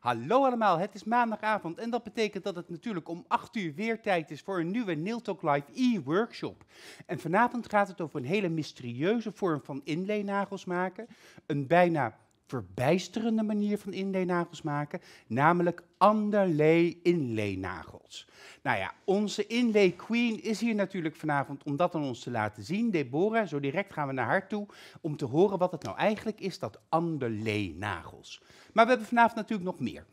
Hallo allemaal, het is maandagavond en dat betekent dat het natuurlijk om 8 uur weer tijd is voor een nieuwe Nail Talk Live e-workshop. En vanavond gaat het over een hele mysterieuze vorm van inleenagels maken, een bijna verbijsterende manier van inleenagels maken, namelijk anderlei inleenagels. Nou ja, onze inlay queen is hier natuurlijk vanavond om dat aan ons te laten zien. Deborah, zo direct gaan we naar haar toe om te horen wat het nou eigenlijk is, dat anderlei nagels. Maar we hebben vanavond natuurlijk nog meer.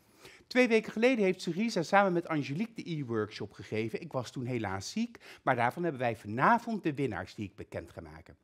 Twee weken geleden heeft Syriza samen met Angelique de e-workshop gegeven. Ik was toen helaas ziek, maar daarvan hebben wij vanavond de winnaars die ik bekend ga maken.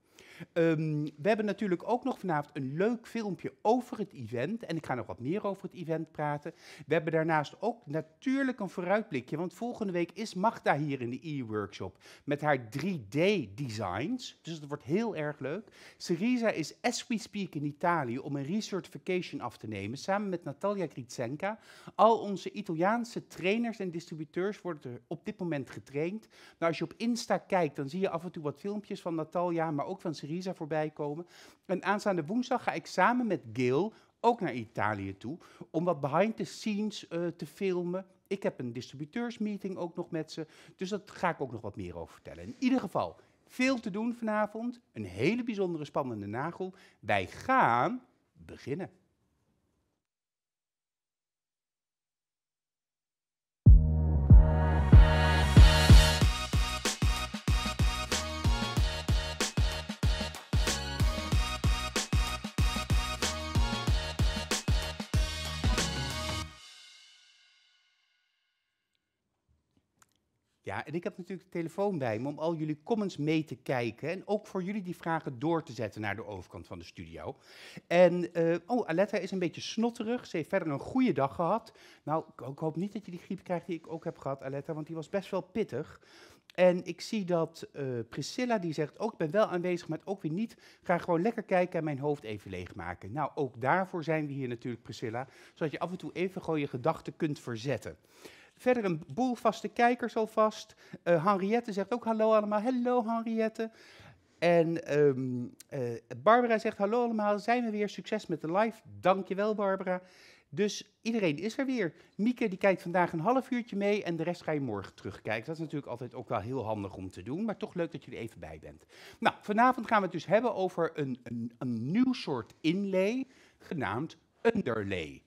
Ehm, we hebben natuurlijk ook nog vanavond een leuk filmpje over het event. En ik ga nog wat meer over het event praten. We hebben daarnaast ook natuurlijk een vooruitblikje. Want volgende week is Magda hier in de e-workshop met haar 3D-designs. Dus dat wordt heel erg leuk. Syriza is as we speak in Italië om een recertification af te nemen. Samen met Natalia Gritsenka. Al onze Italiaanse trainers en distributeurs worden er op dit moment getraind. Nou, als je op Insta kijkt, dan zie je af en toe wat filmpjes van Natalia, maar ook van Syriza voorbij komen. En aanstaande woensdag ga ik samen met Gil ook naar Italië toe om wat behind the scenes eh, te filmen. Ik heb een distributeursmeeting ook nog met ze, dus dat ga ik ook nog wat meer over vertellen. In ieder geval, veel te doen vanavond. Een hele bijzondere, spannende nagel. Wij gaan beginnen. Ja, en ik heb natuurlijk de telefoon bij me om al jullie comments mee te kijken. En ook voor jullie die vragen door te zetten naar de overkant van de studio. En, eh, oh, Aletta is een beetje snotterig. Ze heeft verder een goede dag gehad. Nou, ik, hoop niet dat je die griep krijgt die ik ook heb gehad, Aletta, want die was best wel pittig. En ik zie dat eh, Priscilla die zegt, ook oh, ben wel aanwezig, maar ook weer niet. Ga gewoon lekker kijken en mijn hoofd even leegmaken. Nou, ook daarvoor zijn we hier natuurlijk, Priscilla. Zodat je af en toe even gewoon je gedachten kunt verzetten. Verder een boel vaste kijkers alvast. Eh, Henriette zegt ook hallo allemaal. Hallo Henriette. En ehm, eh, Barbara zegt hallo allemaal. Zijn we weer? Succes met de live. Dankjewel Barbara. Dus iedereen is er weer. Mieke die kijkt vandaag een half uurtje mee en de rest ga je morgen terugkijken. Dat is natuurlijk altijd ook wel heel handig om te doen, maar toch leuk dat jullie even bij bent. Nou, vanavond gaan we het dus hebben over een, een, een nieuw soort inlay, genaamd underlay.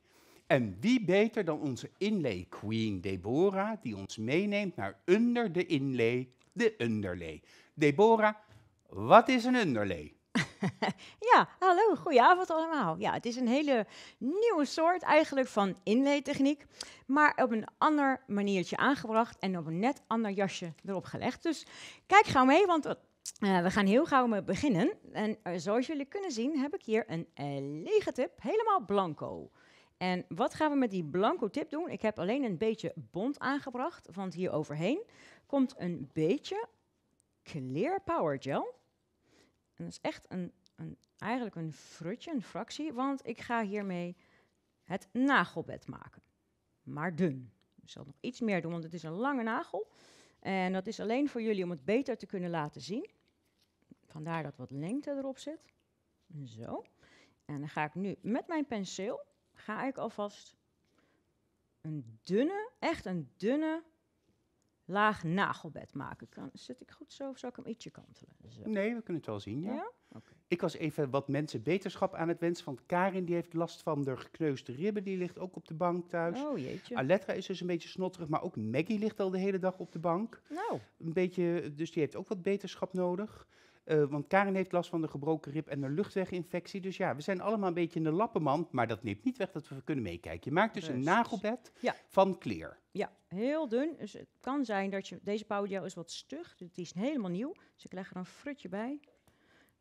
En wie beter dan onze inlay queen Deborah, die ons meeneemt naar onder de inlay, de underlay. Deborah, wat is een underlay? ja, hallo, goedenavond allemaal. Ja, het is een hele nieuwe soort eigenlijk van inlaytechniek, maar op een ander maniertje aangebracht en op een net ander jasje erop gelegd. Dus kijk gauw mee, want eh, we gaan heel gauw mee beginnen. En eh, zoals jullie kunnen zien heb ik hier een eh, lege tip, helemaal blanco. En wat gaan we met die blanco tip doen? Ik heb alleen een beetje bont aangebracht, want hier overheen komt een beetje Clear Power Gel. En dat is echt een, een eigenlijk een frutje, een fractie, want ik ga hiermee het nagelbed maken. Maar dun. Ik zal nog iets meer doen, want het is een lange nagel. En dat is alleen voor jullie om het beter te kunnen laten zien. Vandaar dat wat lengte erop zit. Zo. En dan ga ik nu met mijn penseel ga ik alvast een dunne, echt een dunne laag nagelbed maken. Kan, zit ik goed zo of zal ik hem ietsje kantelen? Zo. Nee, we kunnen het wel zien, ja. Ik was even wat mensen beterschap aan het wensen, want Karin die heeft last van de gekneusde ribben, die ligt ook op de bank thuis. Oh jeetje. Aletra is dus een beetje snotterig, maar ook Maggie ligt al de hele dag op de bank. Nou. Een beetje, dus die heeft ook wat beterschap nodig. Eh, want Karin heeft last van de gebroken rib en een luchtweginfectie. Dus ja, we zijn allemaal een beetje in de lappenmand. Maar dat neemt niet weg dat we kunnen meekijken. Je maakt dus een nagelbed van kleer. Ja, heel dun. Dus het kan zijn dat je... Deze powdergel is wat stug. Het dus is helemaal nieuw. Dus ik leg er een frutje bij.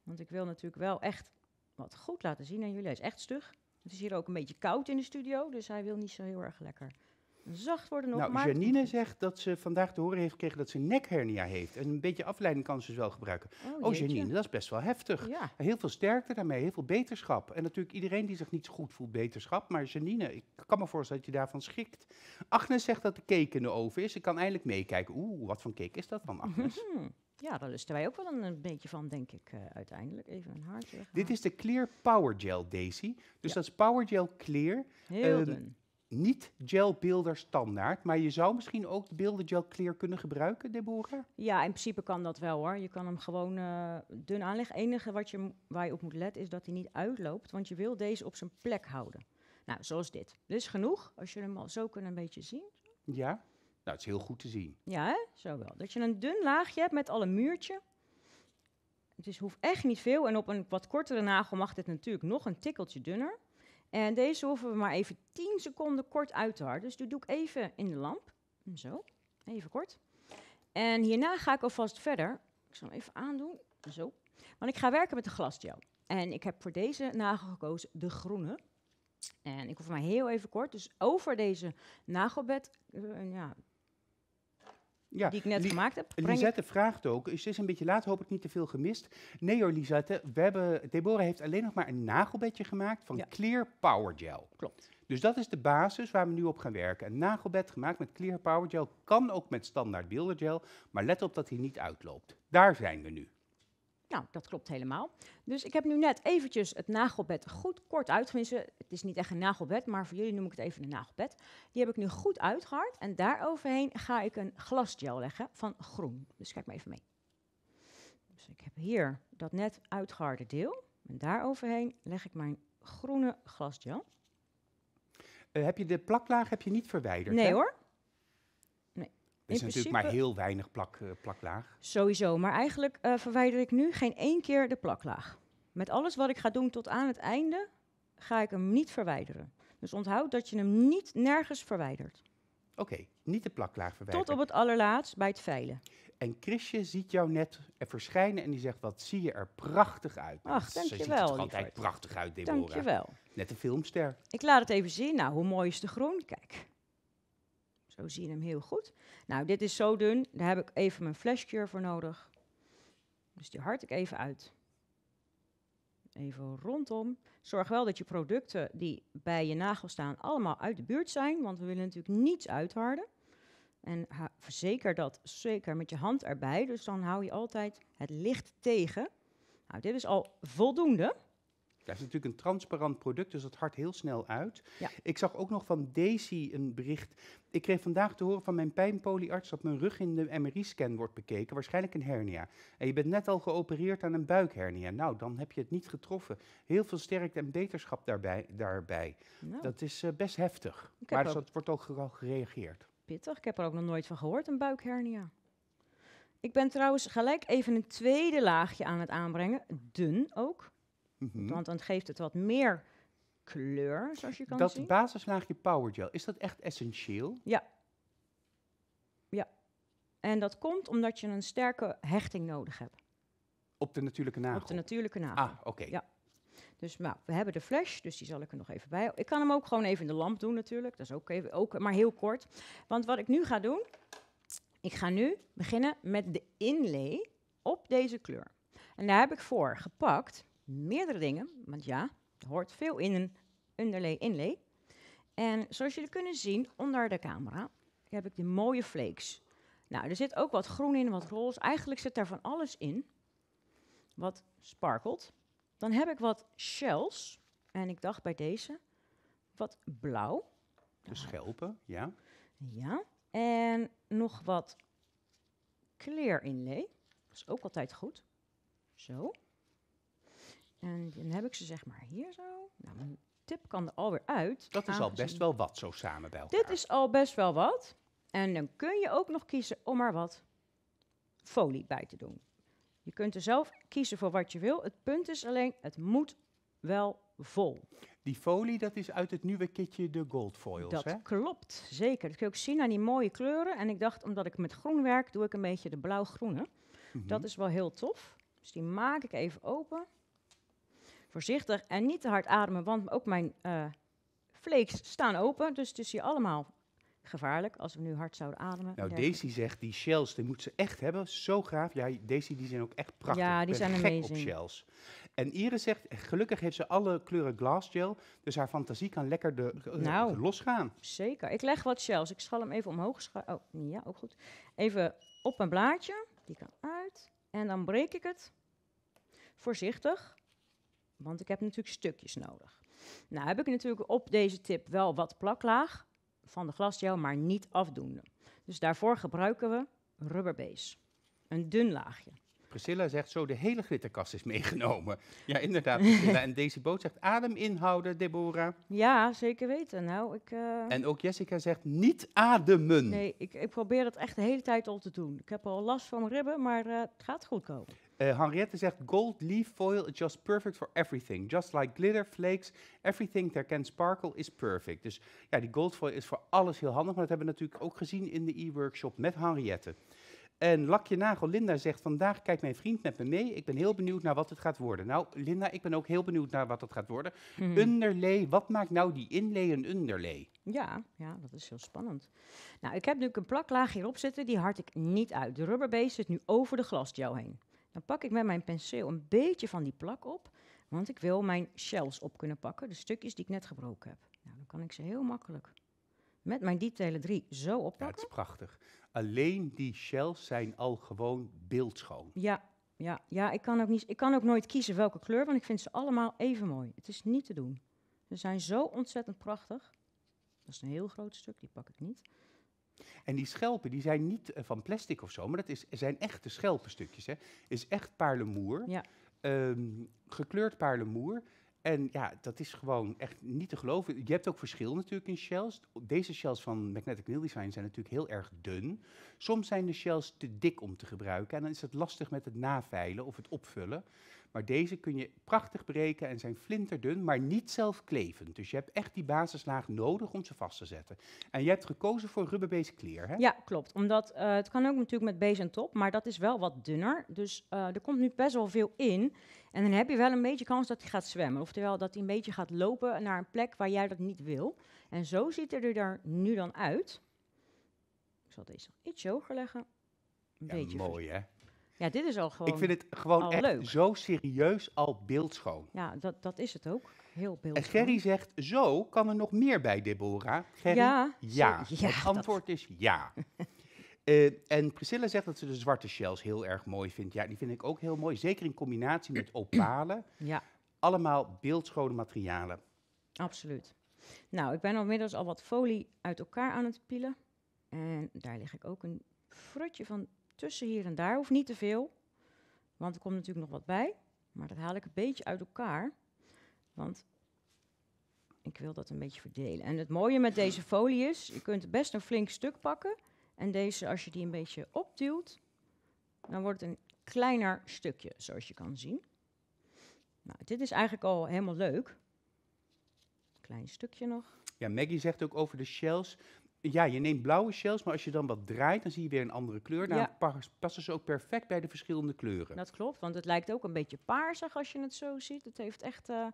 Want ik wil natuurlijk wel echt wat goed laten zien aan jullie. Hij is echt stug. Het is hier ook een beetje koud in de studio. Dus hij wil niet zo heel erg lekker zacht worden nog. Nou, Janine zegt dat ze vandaag te horen heeft gekregen dat ze nekhernia heeft. En een beetje afleiding kan ze dus wel gebruiken. Oh, oh Janine, dat is best wel heftig. Heel veel sterkte daarmee, heel veel beterschap. En natuurlijk iedereen die zich niet zo goed voelt, beterschap. Maar Janine, ik kan me voorstellen dat je daarvan schikt. Agnes zegt dat de cake in de oven is. Ik kan eindelijk meekijken. Oeh, wat voor cake is dat dan, Agnes? Mhm. Ja, daar lusten wij ook wel een, beetje van, denk ik, eh, uiteindelijk. Even een haartje Dit is de Clear Power Gel, Daisy. Dus dat is Power Gel Clear. Heel eh, dun niet gel gelbeelder standaard, maar je zou misschien ook de gel clear kunnen gebruiken, Deborah? Ja, in principe kan dat wel hoor. Je kan hem gewoon eh, dun aanleggen. Het enige wat je, waar je op moet letten is dat hij niet uitloopt, want je wil deze op zijn plek houden. Nou, zoals dit. Is genoeg, als je hem al zo kunnen een beetje zien. Ja, nou, het is heel goed te zien. Ja, hè? zo wel. Dat je een dun laagje hebt met al een muurtje. is hoeft echt niet veel. En op een wat kortere nagel mag dit natuurlijk nog een tikkeltje dunner. En deze hoeven we maar even 10 seconden kort uit te harden. Dus die doe ik even in de lamp. Zo, even kort. En hierna ga ik alvast verder. Ik zal hem even aandoen. Zo. Want ik ga werken met de glasgel. En ik heb voor deze nagel gekozen, de groene. En ik hoef maar heel even kort. Dus over deze nagelbed, eh, ja, ja. die ik net gemaakt heb. Lisette vraagt ook, is dit een beetje laat, hoop ik niet te veel gemist. Nee hoor Lisette, we hebben, Deborah heeft alleen nog maar een nagelbedje gemaakt van Clear Power Gel. Klopt. Dus dat is de basis waar we nu op gaan werken. Een nagelbed gemaakt met Clear Power Gel kan ook met standaard beeldergel, maar let op dat hij niet uitloopt. Daar zijn we nu. Nou, dat klopt helemaal. Dus ik heb nu net eventjes het nagelbed goed kort uitgewissen. Het is niet echt een nagelbed, maar voor jullie noem ik het even een nagelbed. Die heb ik nu goed uitgehard en daaroverheen ga ik een glasgel leggen van groen. Dus kijk maar even mee. Dus ik heb hier dat net uitgeharde deel en daaroverheen leg ik mijn groene glasgel. Eh, heb je de plaklaag heb je niet verwijderd? Nee hoor, er is natuurlijk maar heel weinig plak, eh, plaklaag. Sowieso, maar eigenlijk eh, verwijder ik nu geen één keer de plaklaag. Met alles wat ik ga doen tot aan het einde, ga ik hem niet verwijderen. Dus onthoud dat je hem niet nergens verwijdert. Oké, niet de plaklaag verwijderen. Tot op het allerlaatst bij het veilen. En Chrisje ziet jou net verschijnen en die zegt, wat zie je er prachtig uit. Nou, Ach, dankjewel. Ze ziet er altijd prachtig uit, Deborah. Dankjewel. Net een filmster. Ik laat het even zien. Nou, hoe mooi is de groen? Kijk. Zo zie je hem heel goed. Nou, dit is zo dun, daar heb ik even mijn flashcure voor nodig. Dus die hard ik even uit. Even rondom. Zorg wel dat je producten die bij je nagel staan allemaal uit de buurt zijn, want we willen natuurlijk niets uitharden. En verzeker dat zeker met je hand erbij, dus dan hou je altijd het licht tegen. Nou, dit is al voldoende. Dat is natuurlijk een transparant product, dus dat hart heel snel uit. Ik zag ook nog van Daisy een bericht. Ik kreeg vandaag te horen van mijn pijnpoliarts dat mijn rug in de MRI-scan wordt bekeken, waarschijnlijk een hernia. En je bent net al geopereerd aan een buikhernia. Nou, dan heb je het niet getroffen. Heel veel sterkte en beterschap daarbij. daarbij. Nou. Dat is eh, best heftig. Maar dus dat wordt ook gereageerd. Pittig, ik heb er ook nog nooit van gehoord, een buikhernia. Ik ben trouwens gelijk even een tweede laagje aan het aanbrengen. Dun ook. Mhm. Want dan geeft het wat meer kleur, zoals je kan dat zien. Dat basislaagje Power Gel, is dat echt essentieel? Ja. Ja. En dat komt omdat je een sterke hechting nodig hebt. Op de natuurlijke nagel? Op de natuurlijke nagel. Ah, oké. Ja. Dus nou, we hebben de flash, dus die zal ik er nog even bij. Ik kan hem ook gewoon even in de lamp doen natuurlijk. Dat is ook, even, ook maar heel kort. Want wat ik nu ga doen, ik ga nu beginnen met de inlay op deze kleur. En daar heb ik voor gepakt meerdere dingen, want ja, er hoort veel in een underlay inlay. En zoals jullie kunnen zien, onder de camera heb ik die mooie flakes. Nou, er zit ook wat groen in, wat roze. Eigenlijk zit daar van alles in wat sparkelt. Dan heb ik wat shells. En ik dacht bij deze wat blauw. De nou, schelpen, ja. Ja. En nog wat clear inlay. Dat is ook altijd goed. Zo. En dan heb ik ze zeg maar hier zo. Nou, mijn tip kan er alweer uit. Dat is al best wel wat zo samen bij elkaar. Dit is al best wel wat. En dan kun je ook nog kiezen om er wat folie bij te doen. Je kunt er zelf kiezen voor wat je wil. Het punt is alleen, het moet wel vol. Die folie, dat is uit het nieuwe kitje de Gold Foils, dat hè? Dat klopt, zeker. Dat kun je ook zien aan die mooie kleuren. En ik dacht, omdat ik met groen werk, doe ik een beetje de blauw-groene. Mhm. Dat is wel heel tof. Dus die maak ik even open voorzichtig en niet te hard ademen, want ook mijn flakes eh, staan open. Dus het is hier allemaal gevaarlijk als we nu hard zouden ademen. Nou, Daisy zegt, die shells, die moeten ze echt hebben. Zo gaaf. Ja, Daisy, die zijn ook echt prachtig. Ja, die zijn op shells. En Iris zegt, gelukkig heeft ze alle kleuren gel dus haar fantasie kan lekker de, uh, nou, losgaan. Zeker. Ik leg wat shells. Ik schal hem even omhoog Oh, ja, ook goed. Even op een blaadje. Die kan uit. En dan breek ik het. Voorzichtig. Want ik heb natuurlijk stukjes nodig. Nou heb ik natuurlijk op deze tip wel wat plaklaag van de glasgel, maar niet afdoende. Dus daarvoor gebruiken we rubberbase. Een dun laagje. Priscilla zegt zo, de hele glitterkast is meegenomen. Ja, inderdaad, Priscilla. en Daisy Boot zegt, adem inhouden, Deborah. Ja, zeker weten. Nou, ik, eh, En ook Jessica zegt, niet ademen. Nee, ik, ik probeer het echt de hele tijd al te doen. Ik heb al last van mijn ribben, maar eh, het gaat goed komen. Uh, Henriette zegt: Gold leaf foil is just perfect for everything. Just like glitter, flakes, everything that can sparkle is perfect. Dus ja, die gold foil is voor alles heel handig. Maar dat hebben we natuurlijk ook gezien in de e-workshop met Henriette. En Lakje Nagel, Linda zegt: Vandaag kijkt mijn vriend met me mee. Ik ben heel benieuwd naar wat het gaat worden. Nou, Linda, ik ben ook heel benieuwd naar wat het gaat worden. Mhm. Underlay, wat maakt nou die inlay een underlay? Ja, ja, dat is heel spannend. Nou, ik heb nu een plaklaag hierop zitten, die hard ik niet uit. De rubberbeest zit nu over de glasgel heen. Dan pak ik met mijn penseel een beetje van die plak op, want ik wil mijn shells op kunnen pakken, de stukjes die ik net gebroken heb. Nou, dan kan ik ze heel makkelijk met mijn detailer 3 zo oppakken. Dat het is prachtig. Alleen die shells zijn al gewoon beeldschoon. Ja, ja, ja ik, kan ook niet, ik kan ook nooit kiezen welke kleur, want ik vind ze allemaal even mooi. Het is niet te doen. Ze zijn zo ontzettend prachtig. Dat is een heel groot stuk, die pak ik niet. En die schelpen die zijn niet eh, van plastic of zo, maar dat is, zijn echte schelpenstukjes. Hè. Is echt paarlemoer, ja. Ehm, gekleurd paarlemoer. En ja, dat is gewoon echt niet te geloven. Je hebt ook verschil natuurlijk in shells. Deze shells van Magnetic Nail Design zijn natuurlijk heel erg dun. Soms zijn de shells te dik om te gebruiken en dan is het lastig met het naveilen of het opvullen. Maar deze kun je prachtig breken en zijn flinterdun, maar niet zelfklevend. Dus je hebt echt die basislaag nodig om ze vast te zetten. En je hebt gekozen voor rubberbase clear, hè? Ja, klopt. Omdat eh, het kan ook natuurlijk met base en top, maar dat is wel wat dunner. Dus eh, er komt nu best wel veel in. En dan heb je wel een beetje kans dat hij gaat zwemmen. Oftewel dat hij een beetje gaat lopen naar een plek waar jij dat niet wil. En zo ziet hij er, er nu dan uit. Ik zal deze iets hoger leggen. Een ja, beetje mooi, hè? Ja, dit is al gewoon. Ik vind het gewoon echt leuk. zo serieus al beeldschoon. Ja, dat, dat is het ook. Heel beeldschoon. En Gerry zegt: Zo kan er nog meer bij, Deborah. Gerry, ja, ja. Het antwoord is ja. Eh, en Priscilla zegt dat ze de zwarte shells heel erg mooi vindt. Ja, die vind ik ook heel mooi. Zeker in combinatie met opalen. Ja. Allemaal beeldschone materialen. Absoluut. Nou, ik ben inmiddels al wat folie uit elkaar aan het pielen. En daar lig ik ook een frotje van tussen hier en daar. Hoeft niet te veel, want er komt natuurlijk nog wat bij. Maar dat haal ik een beetje uit elkaar, want ik wil dat een beetje verdelen. En het mooie met deze folie is, je kunt best een flink stuk pakken. En deze, als je die een beetje opduwt, dan wordt het een kleiner stukje, zoals je kan zien. Nou, dit is eigenlijk al helemaal leuk. Klein stukje nog. Ja, Maggie zegt ook over de shells ja, je neemt blauwe shells, maar als je dan wat draait, dan zie je weer een andere kleur. Nou, passen ze ook perfect bij de verschillende kleuren. Dat klopt, want het lijkt ook een beetje paarsig als je het zo ziet. Het heeft echt eh,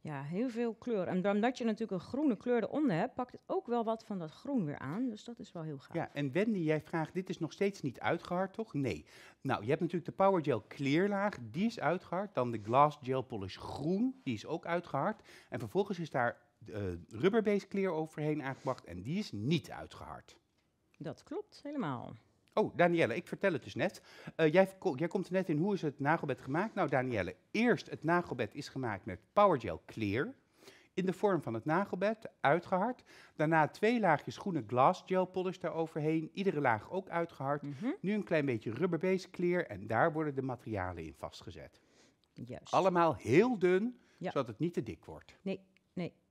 ja, heel veel kleur. En omdat je natuurlijk een groene kleur eronder hebt, pakt het ook wel wat van dat groen weer aan. Dus dat is wel heel gaaf. Ja, en Wendy, jij vraagt, dit is nog steeds niet uitgehard, toch? Nee. Nou, je hebt natuurlijk de Power Gel Kleerlaag, die is uitgehard. Dan de Glass Gel Polish Groen, die is ook uitgehard. En vervolgens is daar eh, clear overheen aangebracht en die is niet uitgehard. Dat klopt helemaal. Oh, Danielle, ik vertel het dus net. Eh, jij, jij, komt er net in, hoe is het nagelbed gemaakt? Nou, Danielle, eerst het nagelbed is gemaakt met Powergel Clear. In de vorm van het nagelbed, uitgehard. Daarna twee laagjes groene glass gel polish daaroverheen. Iedere laag ook uitgehard. Mhm. Nu een klein beetje rubberbase clear en daar worden de materialen in vastgezet. Juist. Allemaal heel dun, zodat het niet te dik wordt. Nee,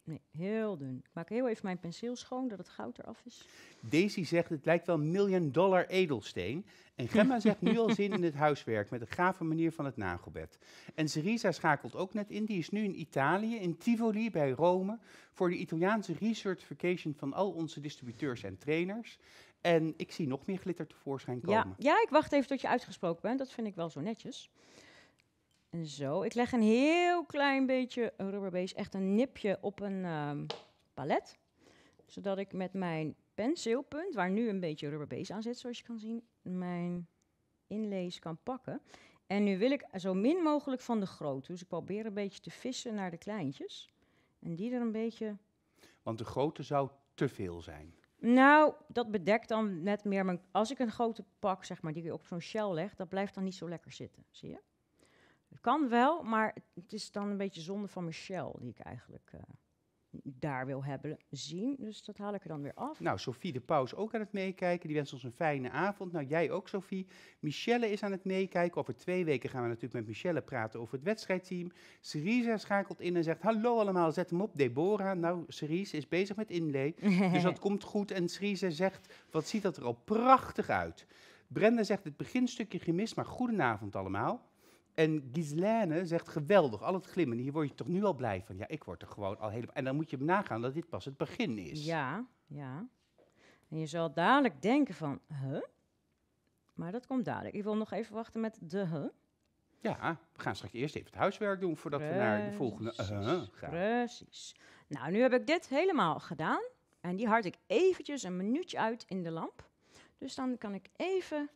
Nee, heel dun. Ik maak heel even mijn penseel schoon, dat het goud eraf is. Daisy zegt, het lijkt wel million dollar edelsteen. En Gemma zegt nu al zin in het huiswerk met een gave manier van het nagelbed. En Serisa schakelt ook net in. Die is nu in Italië, in Tivoli bij Rome, voor de Italiaanse recertification van al onze distributeurs en trainers. En ik zie nog meer glitter tevoorschijn komen. Ja, ja ik wacht even tot je uitgesproken bent. Dat vind ik wel zo netjes. En zo. Ik leg een heel klein beetje rubberbase, echt een nipje op een ehm, palet. Zodat ik met mijn penseelpunt, waar nu een beetje rubberbase aan zit, zoals je kan zien, mijn inlees kan pakken. En nu wil ik zo min mogelijk van de grote. Dus ik probeer een beetje te vissen naar de kleintjes. En die er een beetje... Want de grote zou te veel zijn. Nou, dat bedekt dan net meer. Maar als ik een grote pak, zeg maar, die ik op zo'n shell leg, dat blijft dan niet zo lekker zitten. Zie je? Het kan wel, maar het is dan een beetje zonde van Michelle die ik eigenlijk eh, daar wil hebben zien. Dus dat haal ik er dan weer af. Nou, Sophie de Paus ook aan het meekijken. Die wenst ons een fijne avond. Nou, jij ook, Sophie. Michelle is aan het meekijken. Over twee weken gaan we natuurlijk met Michelle praten over het wedstrijdteam. Syriza schakelt in en zegt: Hallo allemaal, zet hem op. Deborah. Nou, Syriza is bezig met inlay. dus dat komt goed. En Syriza zegt: Wat ziet dat er al prachtig uit? Brenda zegt: Het beginstukje gemist, maar goedenavond allemaal. En Ghislaine zegt geweldig, al het glimmen. Hier word je toch nu al blij van. Ja, ik word er gewoon al helemaal. En dan moet je nagaan dat dit pas het begin is. Ja, ja. En je zal dadelijk denken van, huh? Maar dat komt dadelijk. Ik wil nog even wachten met de huh. Ja, we gaan straks eerst even het huiswerk doen voordat we naar de volgende huh gaan. Precies. Nou, nu heb ik dit helemaal gedaan. En die hard ik eventjes een minuutje uit in de lamp. Dus dan kan ik even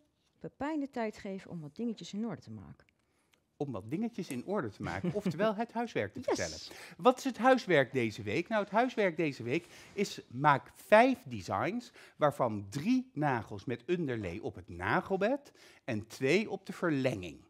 pijn de tijd geven om wat dingetjes in orde te maken om wat dingetjes in orde te maken, oftewel het huiswerk te yes. vertellen. Wat is het huiswerk deze week? Nou, het huiswerk deze week is maak vijf designs, waarvan drie nagels met underlay op het nagelbed en twee op de verlenging.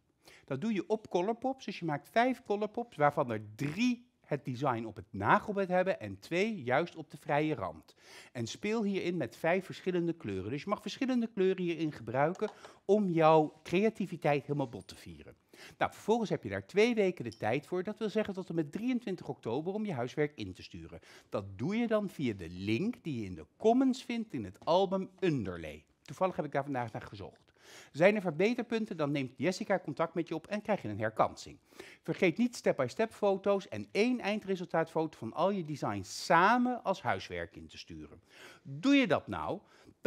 Dat doe je op colorpops, dus je maakt vijf colorpops, waarvan er drie het design op het nagelbed hebben en twee juist op de vrije rand. En speel hierin met vijf verschillende kleuren. Dus je mag verschillende kleuren hierin gebruiken om jouw creativiteit helemaal bot te vieren. Nou, vervolgens heb je daar twee weken de tijd voor. Dat wil zeggen tot en met 23 oktober om je huiswerk in te sturen. Dat doe je dan via de link die je in de comments vindt in het album Underlay. Toevallig heb ik daar vandaag naar gezocht. Zijn er verbeterpunten, dan neemt Jessica contact met je op en krijg je een herkansing. Vergeet niet step-by-step -step foto's en één eindresultaatfoto van al je designs samen als huiswerk in te sturen. Doe je dat nou,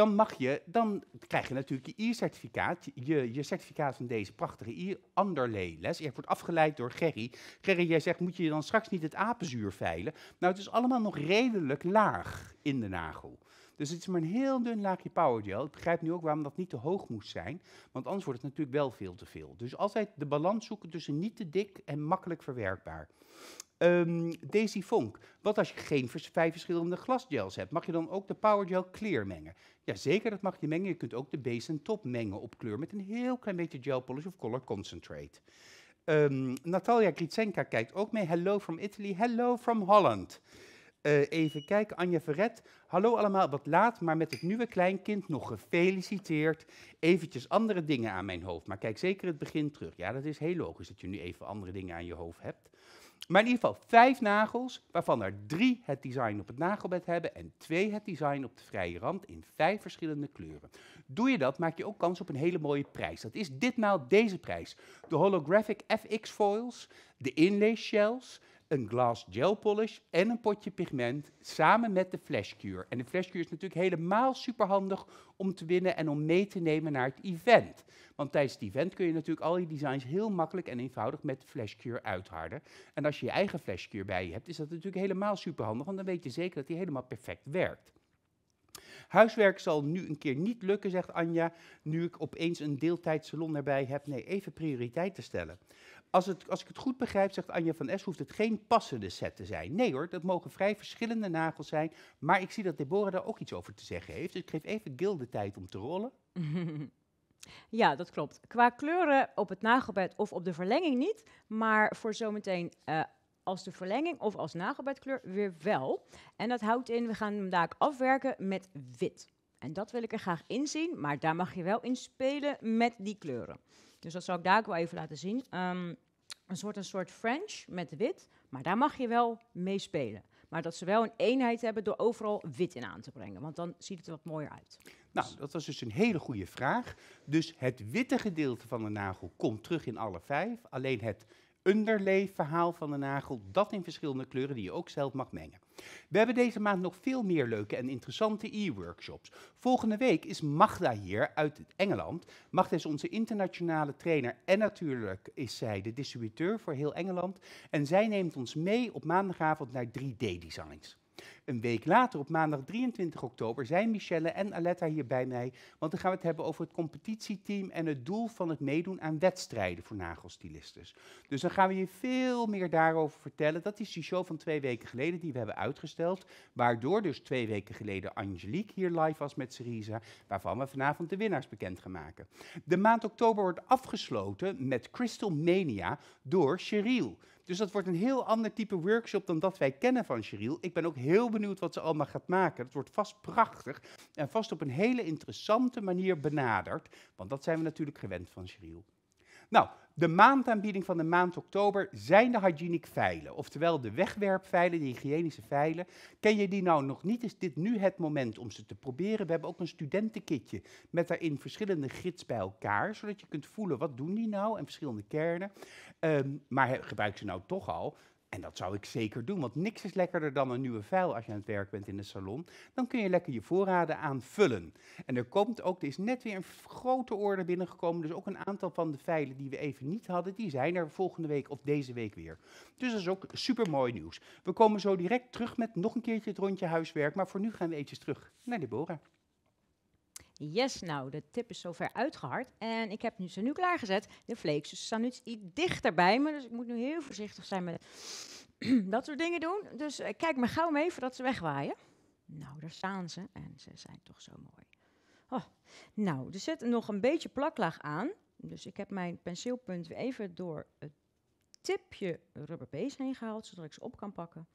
dan, mag je, dan krijg je natuurlijk je I-certificaat, je, je certificaat van deze prachtige I-anderlee-les. Je wordt afgeleid door Gerry. Gerry, jij zegt, moet je dan straks niet het apenzuur veilen? Nou, het is allemaal nog redelijk laag in de nagel. Dus het is maar een heel dun laagje powergel. Ik begrijp nu ook waarom dat niet te hoog moest zijn, want anders wordt het natuurlijk wel veel te veel. Dus altijd de balans zoeken tussen niet te dik en makkelijk verwerkbaar. Ehm, Daisy Vonk, wat als je geen vijf verschillende glasgels hebt? Mag je dan ook de Powergel clear mengen? Jazeker, dat mag je mengen. Je kunt ook de base en top mengen op kleur met een heel klein beetje gel polish of color concentrate. Um, Natalia Gritsenka kijkt ook mee. Hello from Italy, hello from Holland. Eh, even kijken, Anja Verret. Hallo allemaal, wat laat, maar met het nieuwe kleinkind nog gefeliciteerd. Eventjes andere dingen aan mijn hoofd, maar kijk zeker het begin terug. Ja, dat is heel logisch dat je nu even andere dingen aan je hoofd hebt. Maar in ieder geval vijf nagels, waarvan er drie het design op het nagelbed hebben en twee het design op de vrije rand in vijf verschillende kleuren. Doe je dat, maak je ook kans op een hele mooie prijs. Dat is ditmaal deze prijs. De Holographic FX foils, de inlay shells, een glas gel polish en een potje pigment samen met de flashcure. En de flashcure is natuurlijk helemaal superhandig om te winnen en om mee te nemen naar het event. Want tijdens het event kun je natuurlijk al je designs heel makkelijk en eenvoudig met de flashcure uitharden. En als je je eigen flashcure bij je hebt, is dat natuurlijk helemaal superhandig, want dan weet je zeker dat die helemaal perfect werkt. Huiswerk zal nu een keer niet lukken, zegt Anja, nu ik opeens een deeltijdsalon erbij heb. Nee, even prioriteiten stellen als, het, als ik het goed begrijp, zegt Anja van S, hoeft het geen passende set te zijn. Nee hoor, dat mogen vrij verschillende nagels zijn. Maar ik zie dat Deborah daar ook iets over te zeggen heeft. Dus ik geef even Gil de tijd om te rollen. Ja, dat klopt. Qua kleuren op het nagelbed of op de verlenging niet. Maar voor zometeen eh, als de verlenging of als nagelbedkleur weer wel. En dat houdt in, we gaan hem daar afwerken met wit. En dat wil ik er graag in zien, maar daar mag je wel in spelen met die kleuren. Dus dat zal ik daar ook wel even laten zien. een ehm, soort, een soort French met wit, maar daar mag je wel mee spelen. Maar dat ze wel een eenheid hebben door overal wit in aan te brengen. Want dan ziet het er wat mooier uit. Nou, dat was dus een hele goede vraag. Dus het witte gedeelte van de nagel komt terug in alle vijf. Alleen het underleefverhaal van de nagel, dat in verschillende kleuren die je ook zelf mag mengen. We hebben deze maand nog veel meer leuke en interessante e-workshops. Volgende week is Magda hier uit Engeland. Magda is onze internationale trainer en natuurlijk is zij de distributeur voor heel Engeland. En zij neemt ons mee op maandagavond naar 3D-designs. Een week later, op maandag 23 oktober, zijn Michelle en Aletta hier bij mij, want dan gaan we het hebben over het competitieteam en het doel van het meedoen aan wedstrijden voor nagelstylisten. Dus dan gaan we je veel meer daarover vertellen. Dat is die show van twee weken geleden die we hebben uitgesteld, waardoor dus twee weken geleden Angelique hier live was met Syriza, waarvan we vanavond de winnaars bekend gaan maken. De maand oktober wordt afgesloten met Crystal Mania door Cheryl. Dus dat wordt een heel ander type workshop dan dat wij kennen van Cheryl. Ik ben ook heel benieuwd wat ze allemaal gaat maken. Het wordt vast prachtig en vast op een hele interessante manier benaderd. Want dat zijn we natuurlijk gewend van Cheryl. Nou, de maandaanbieding van de maand oktober zijn de hygienic veilen. Oftewel de wegwerpveilen, de hygiënische veilen. Ken je die nou nog niet? Is dit nu het moment om ze te proberen? We hebben ook een studentenkitje met daarin verschillende gids bij elkaar. Zodat je kunt voelen, wat doen die nou? En verschillende kernen. Ehm, maar gebruik ze nou toch al? En dat zou ik zeker doen, want niks is lekkerder dan een nieuwe vijl als je aan het werk bent in de salon. Dan kun je lekker je voorraden aanvullen. En er komt ook, er is net weer een grote orde binnengekomen, dus ook een aantal van de veilen die we even niet hadden, die zijn er volgende week of deze week weer. Dus dat is ook super mooi nieuws. We komen zo direct terug met nog een keertje het rondje huiswerk, maar voor nu gaan we eventjes terug naar Deborah. Yes, nou, de tip is zover uitgehard. En ik heb nu ze nu klaargezet, de flakes. staan nu iets dichter bij me. Dus ik moet nu heel voorzichtig zijn met dat soort dingen doen. Dus eh, kijk me gauw mee voordat ze wegwaaien. Nou, daar staan ze. En ze zijn toch zo mooi. Oh. Nou, er zit nog een beetje plaklaag aan. Dus ik heb mijn penseelpunt weer even door het tipje rubberbees heen gehaald, zodat ik ze op kan pakken.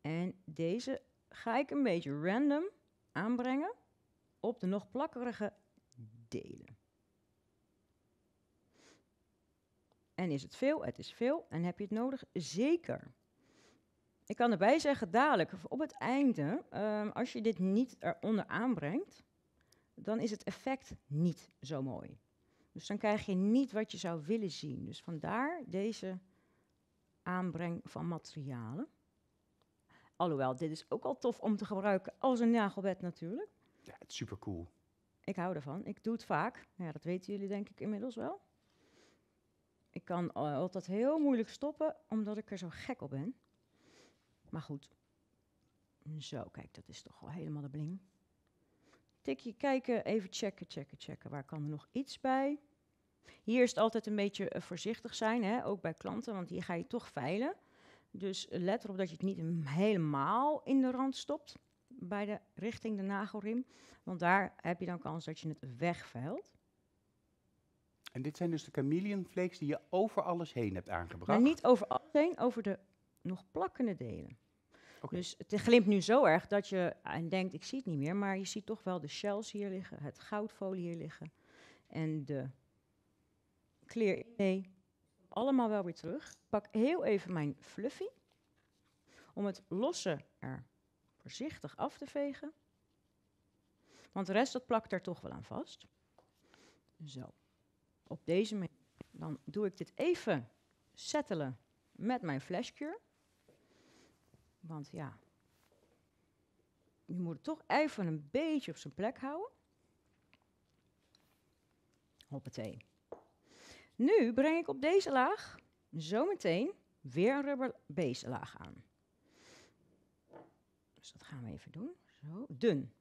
En deze ga ik een beetje random aanbrengen op de nog plakkerige delen. En is het veel? Het is veel. En heb je het nodig? Zeker. Ik kan erbij zeggen, dadelijk, op het einde, ehm, als je dit niet eronder aanbrengt, dan is het effect niet zo mooi. Dus dan krijg je niet wat je zou willen zien. Dus vandaar deze aanbreng van materialen. Alhoewel, dit is ook al tof om te gebruiken als een nagelbed natuurlijk. Ja, het is super cool. Ik hou ervan. Ik doe het vaak. Ja, dat weten jullie denk ik inmiddels wel. Ik kan altijd heel moeilijk stoppen, omdat ik er zo gek op ben. Maar goed. Zo, kijk, dat is toch wel helemaal de bling. Tikje kijken, even checken, checken, checken. Waar kan er nog iets bij? Hier is het altijd een beetje eh, voorzichtig zijn, hè? ook bij klanten, want hier ga je toch veilen. Dus let erop dat je het niet helemaal in de rand stopt bij de, richting de nagelrim, Want daar heb je dan kans dat je het wegveelt. En dit zijn dus de chameleon flakes die je over alles heen hebt aangebracht? Maar niet over alles heen, over de nog plakkende delen. Dus het glimt nu zo erg dat je en denkt, ik zie het niet meer, maar je ziet toch wel de shells hier liggen, het goudfolie hier liggen en de clear nee, allemaal wel weer terug. Pak heel even mijn fluffy om het losse er voorzichtig af te vegen. Want de rest dat plakt er toch wel aan vast. Zo. Op deze manier. Dan doe ik dit even settelen met mijn flashcure. Want ja, je moet het toch even een beetje op zijn plek houden. Hoppatee. Nu breng ik op deze laag zometeen weer een rubber base laag aan gaan we even doen. Zo, dun.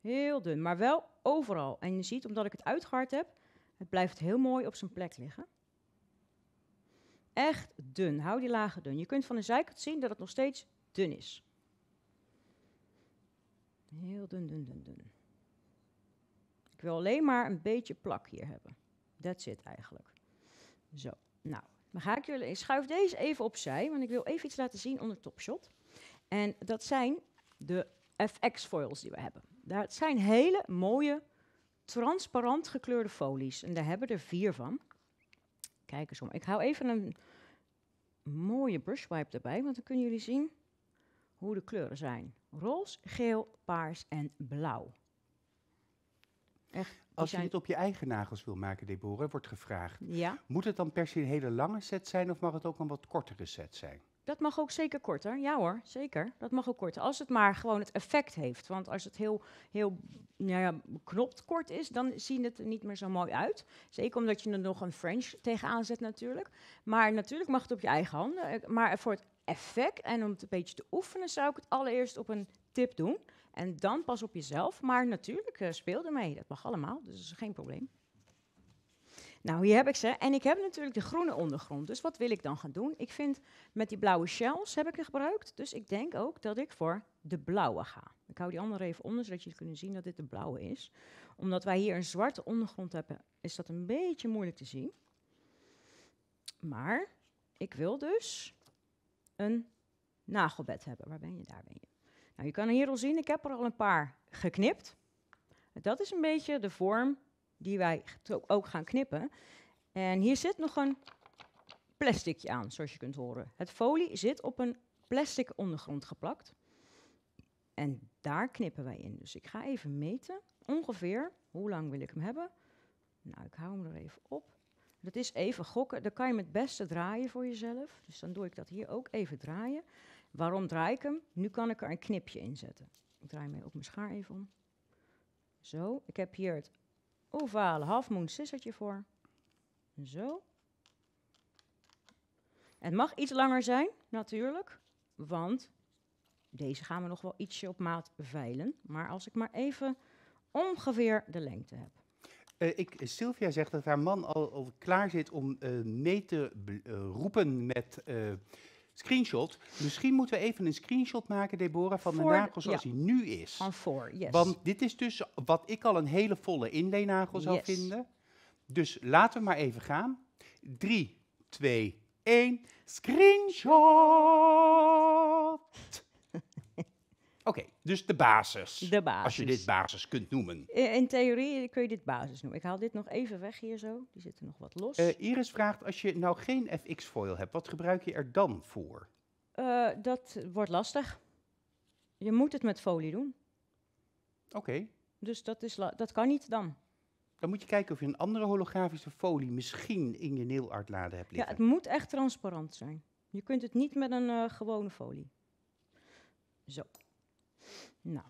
Heel dun, maar wel overal. En je ziet, omdat ik het uitgehard heb, het blijft heel mooi op zijn plek liggen. Echt dun, hou die lagen dun. Je kunt van de zijkant zien dat het nog steeds dun is. Heel dun, dun, dun, dun. Ik wil alleen maar een beetje plak hier hebben. That's it eigenlijk. Zo, nou, dan ga ik jullie... Ik schuif deze even opzij, want ik wil even iets laten zien onder Topshot. En dat zijn de FX-foils die we hebben. Dat zijn hele mooie, transparant gekleurde folies. En daar hebben we er vier van. Kijk eens om. Ik hou even een mooie brushwipe erbij, want dan kunnen jullie zien hoe de kleuren zijn. Roze, geel, paars en blauw. Echt, Als je dit op je eigen nagels wil maken, Deborah, wordt gevraagd. Ja? Moet het dan per se een hele lange set zijn of mag het ook een wat kortere set zijn? Dat mag ook zeker korter. Ja hoor, zeker. Dat mag ook korter. Als het maar gewoon het effect heeft. Want als het heel, heel nou ja, beknopt kort is, dan ziet het er niet meer zo mooi uit. Zeker omdat je er nog een French tegenaan zet natuurlijk. Maar natuurlijk mag het op je eigen handen. Eh, maar voor het effect en om het een beetje te oefenen, zou ik het allereerst op een tip doen. En dan pas op jezelf. Maar natuurlijk, uh, speel ermee. Dat mag allemaal, dus dat is geen probleem. Nou, hier heb ik ze. En ik heb natuurlijk de groene ondergrond. Dus wat wil ik dan gaan doen? Ik vind, met die blauwe shells heb ik er gebruikt. Dus ik denk ook dat ik voor de blauwe ga. Ik hou die andere even onder, zodat jullie kunnen zien dat dit de blauwe is. Omdat wij hier een zwarte ondergrond hebben, is dat een beetje moeilijk te zien. Maar ik wil dus een nagelbed hebben. Waar ben je? Daar ben je. Nou, je kan hier al zien, ik heb er al een paar geknipt. Dat is een beetje de vorm die wij ook gaan knippen. En hier zit nog een plasticje aan, zoals je kunt horen. Het folie zit op een plastic ondergrond geplakt. En daar knippen wij in. Dus ik ga even meten, ongeveer, hoe lang wil ik hem hebben? Nou, ik hou hem er even op. Dat is even gokken, dan kan je hem het beste draaien voor jezelf. Dus dan doe ik dat hier ook even draaien. Waarom draai ik hem? Nu kan ik er een knipje in zetten. Ik draai mij ook mijn schaar even om. Zo, ik heb hier het ovale half voor. Zo. Het mag iets langer zijn, natuurlijk, want deze gaan we nog wel ietsje op maat veilen. Maar als ik maar even ongeveer de lengte heb. Uh, ik, Sylvia zegt dat haar man al, klaar zit om eh, mee te eh, roepen met Screenshot. Misschien moeten we even een screenshot maken, Deborah, van de nagel zoals hij nu is. Van voor, yes. Want dit is dus wat ik al een hele volle inleenagel zou vinden. Dus laten we maar even gaan. 3, 2, 1. Screenshot! Oké, dus de basis. De basis. Als je dit basis kunt noemen. In, in theorie kun je dit basis noemen. Ik haal dit nog even weg hier zo. Die zitten nog wat los. Eh, Iris vraagt, als je nou geen FX-foil hebt, wat gebruik je er dan voor? Eh, dat wordt lastig. Je moet het met folie doen. Oké. Dus dat, is dat kan niet dan. Dan moet je kijken of je een andere holografische folie misschien in je neelartlade hebt liggen. Ja, het moet echt transparant zijn. Je kunt het niet met een eh, gewone folie. Zo. Nou,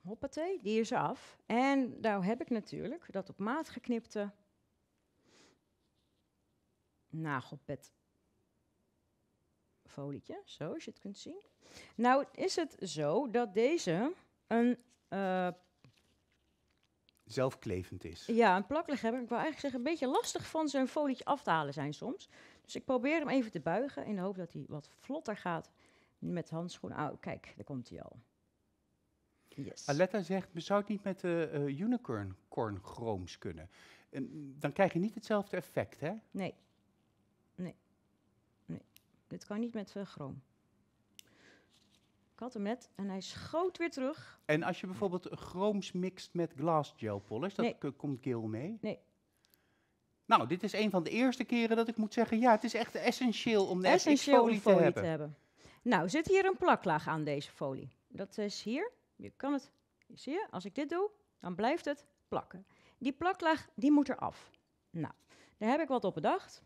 hoppatee, die is af. En daar nou heb ik natuurlijk dat op maat geknipte nagelpet folietje, als je het kunt zien. Nou is het zo dat deze een... Eh, Zelfklevend is. Ja, een hebben. Ik wil eigenlijk zeggen, een beetje lastig van zo'n folietje af te halen zijn soms. Dus ik probeer hem even te buigen in de hoop dat hij wat vlotter gaat met handschoenen. Oh, kijk, daar komt hij al. Aletta zegt, zou het niet met de eh, unicorn corn kunnen? En dan krijg je niet hetzelfde effect, hè? Nee. Nee. Nee. Dit kan niet met uh, eh, chroom. Ik had hem net en hij schoot weer terug. En als je bijvoorbeeld chrooms mixt met glass gel polish, dat komt geel mee? Nee. Nou, dit is een van de eerste keren dat ik moet zeggen, ja, het is echt essentieel om de essentieel folie, folie te, hebben. te hebben. Nou, zit hier een plaklaag aan deze folie. Dat is hier. Je kan het, zie je, als ik dit doe, dan blijft het plakken. Die plaklaag, die moet eraf. Nou, daar heb ik wat op bedacht.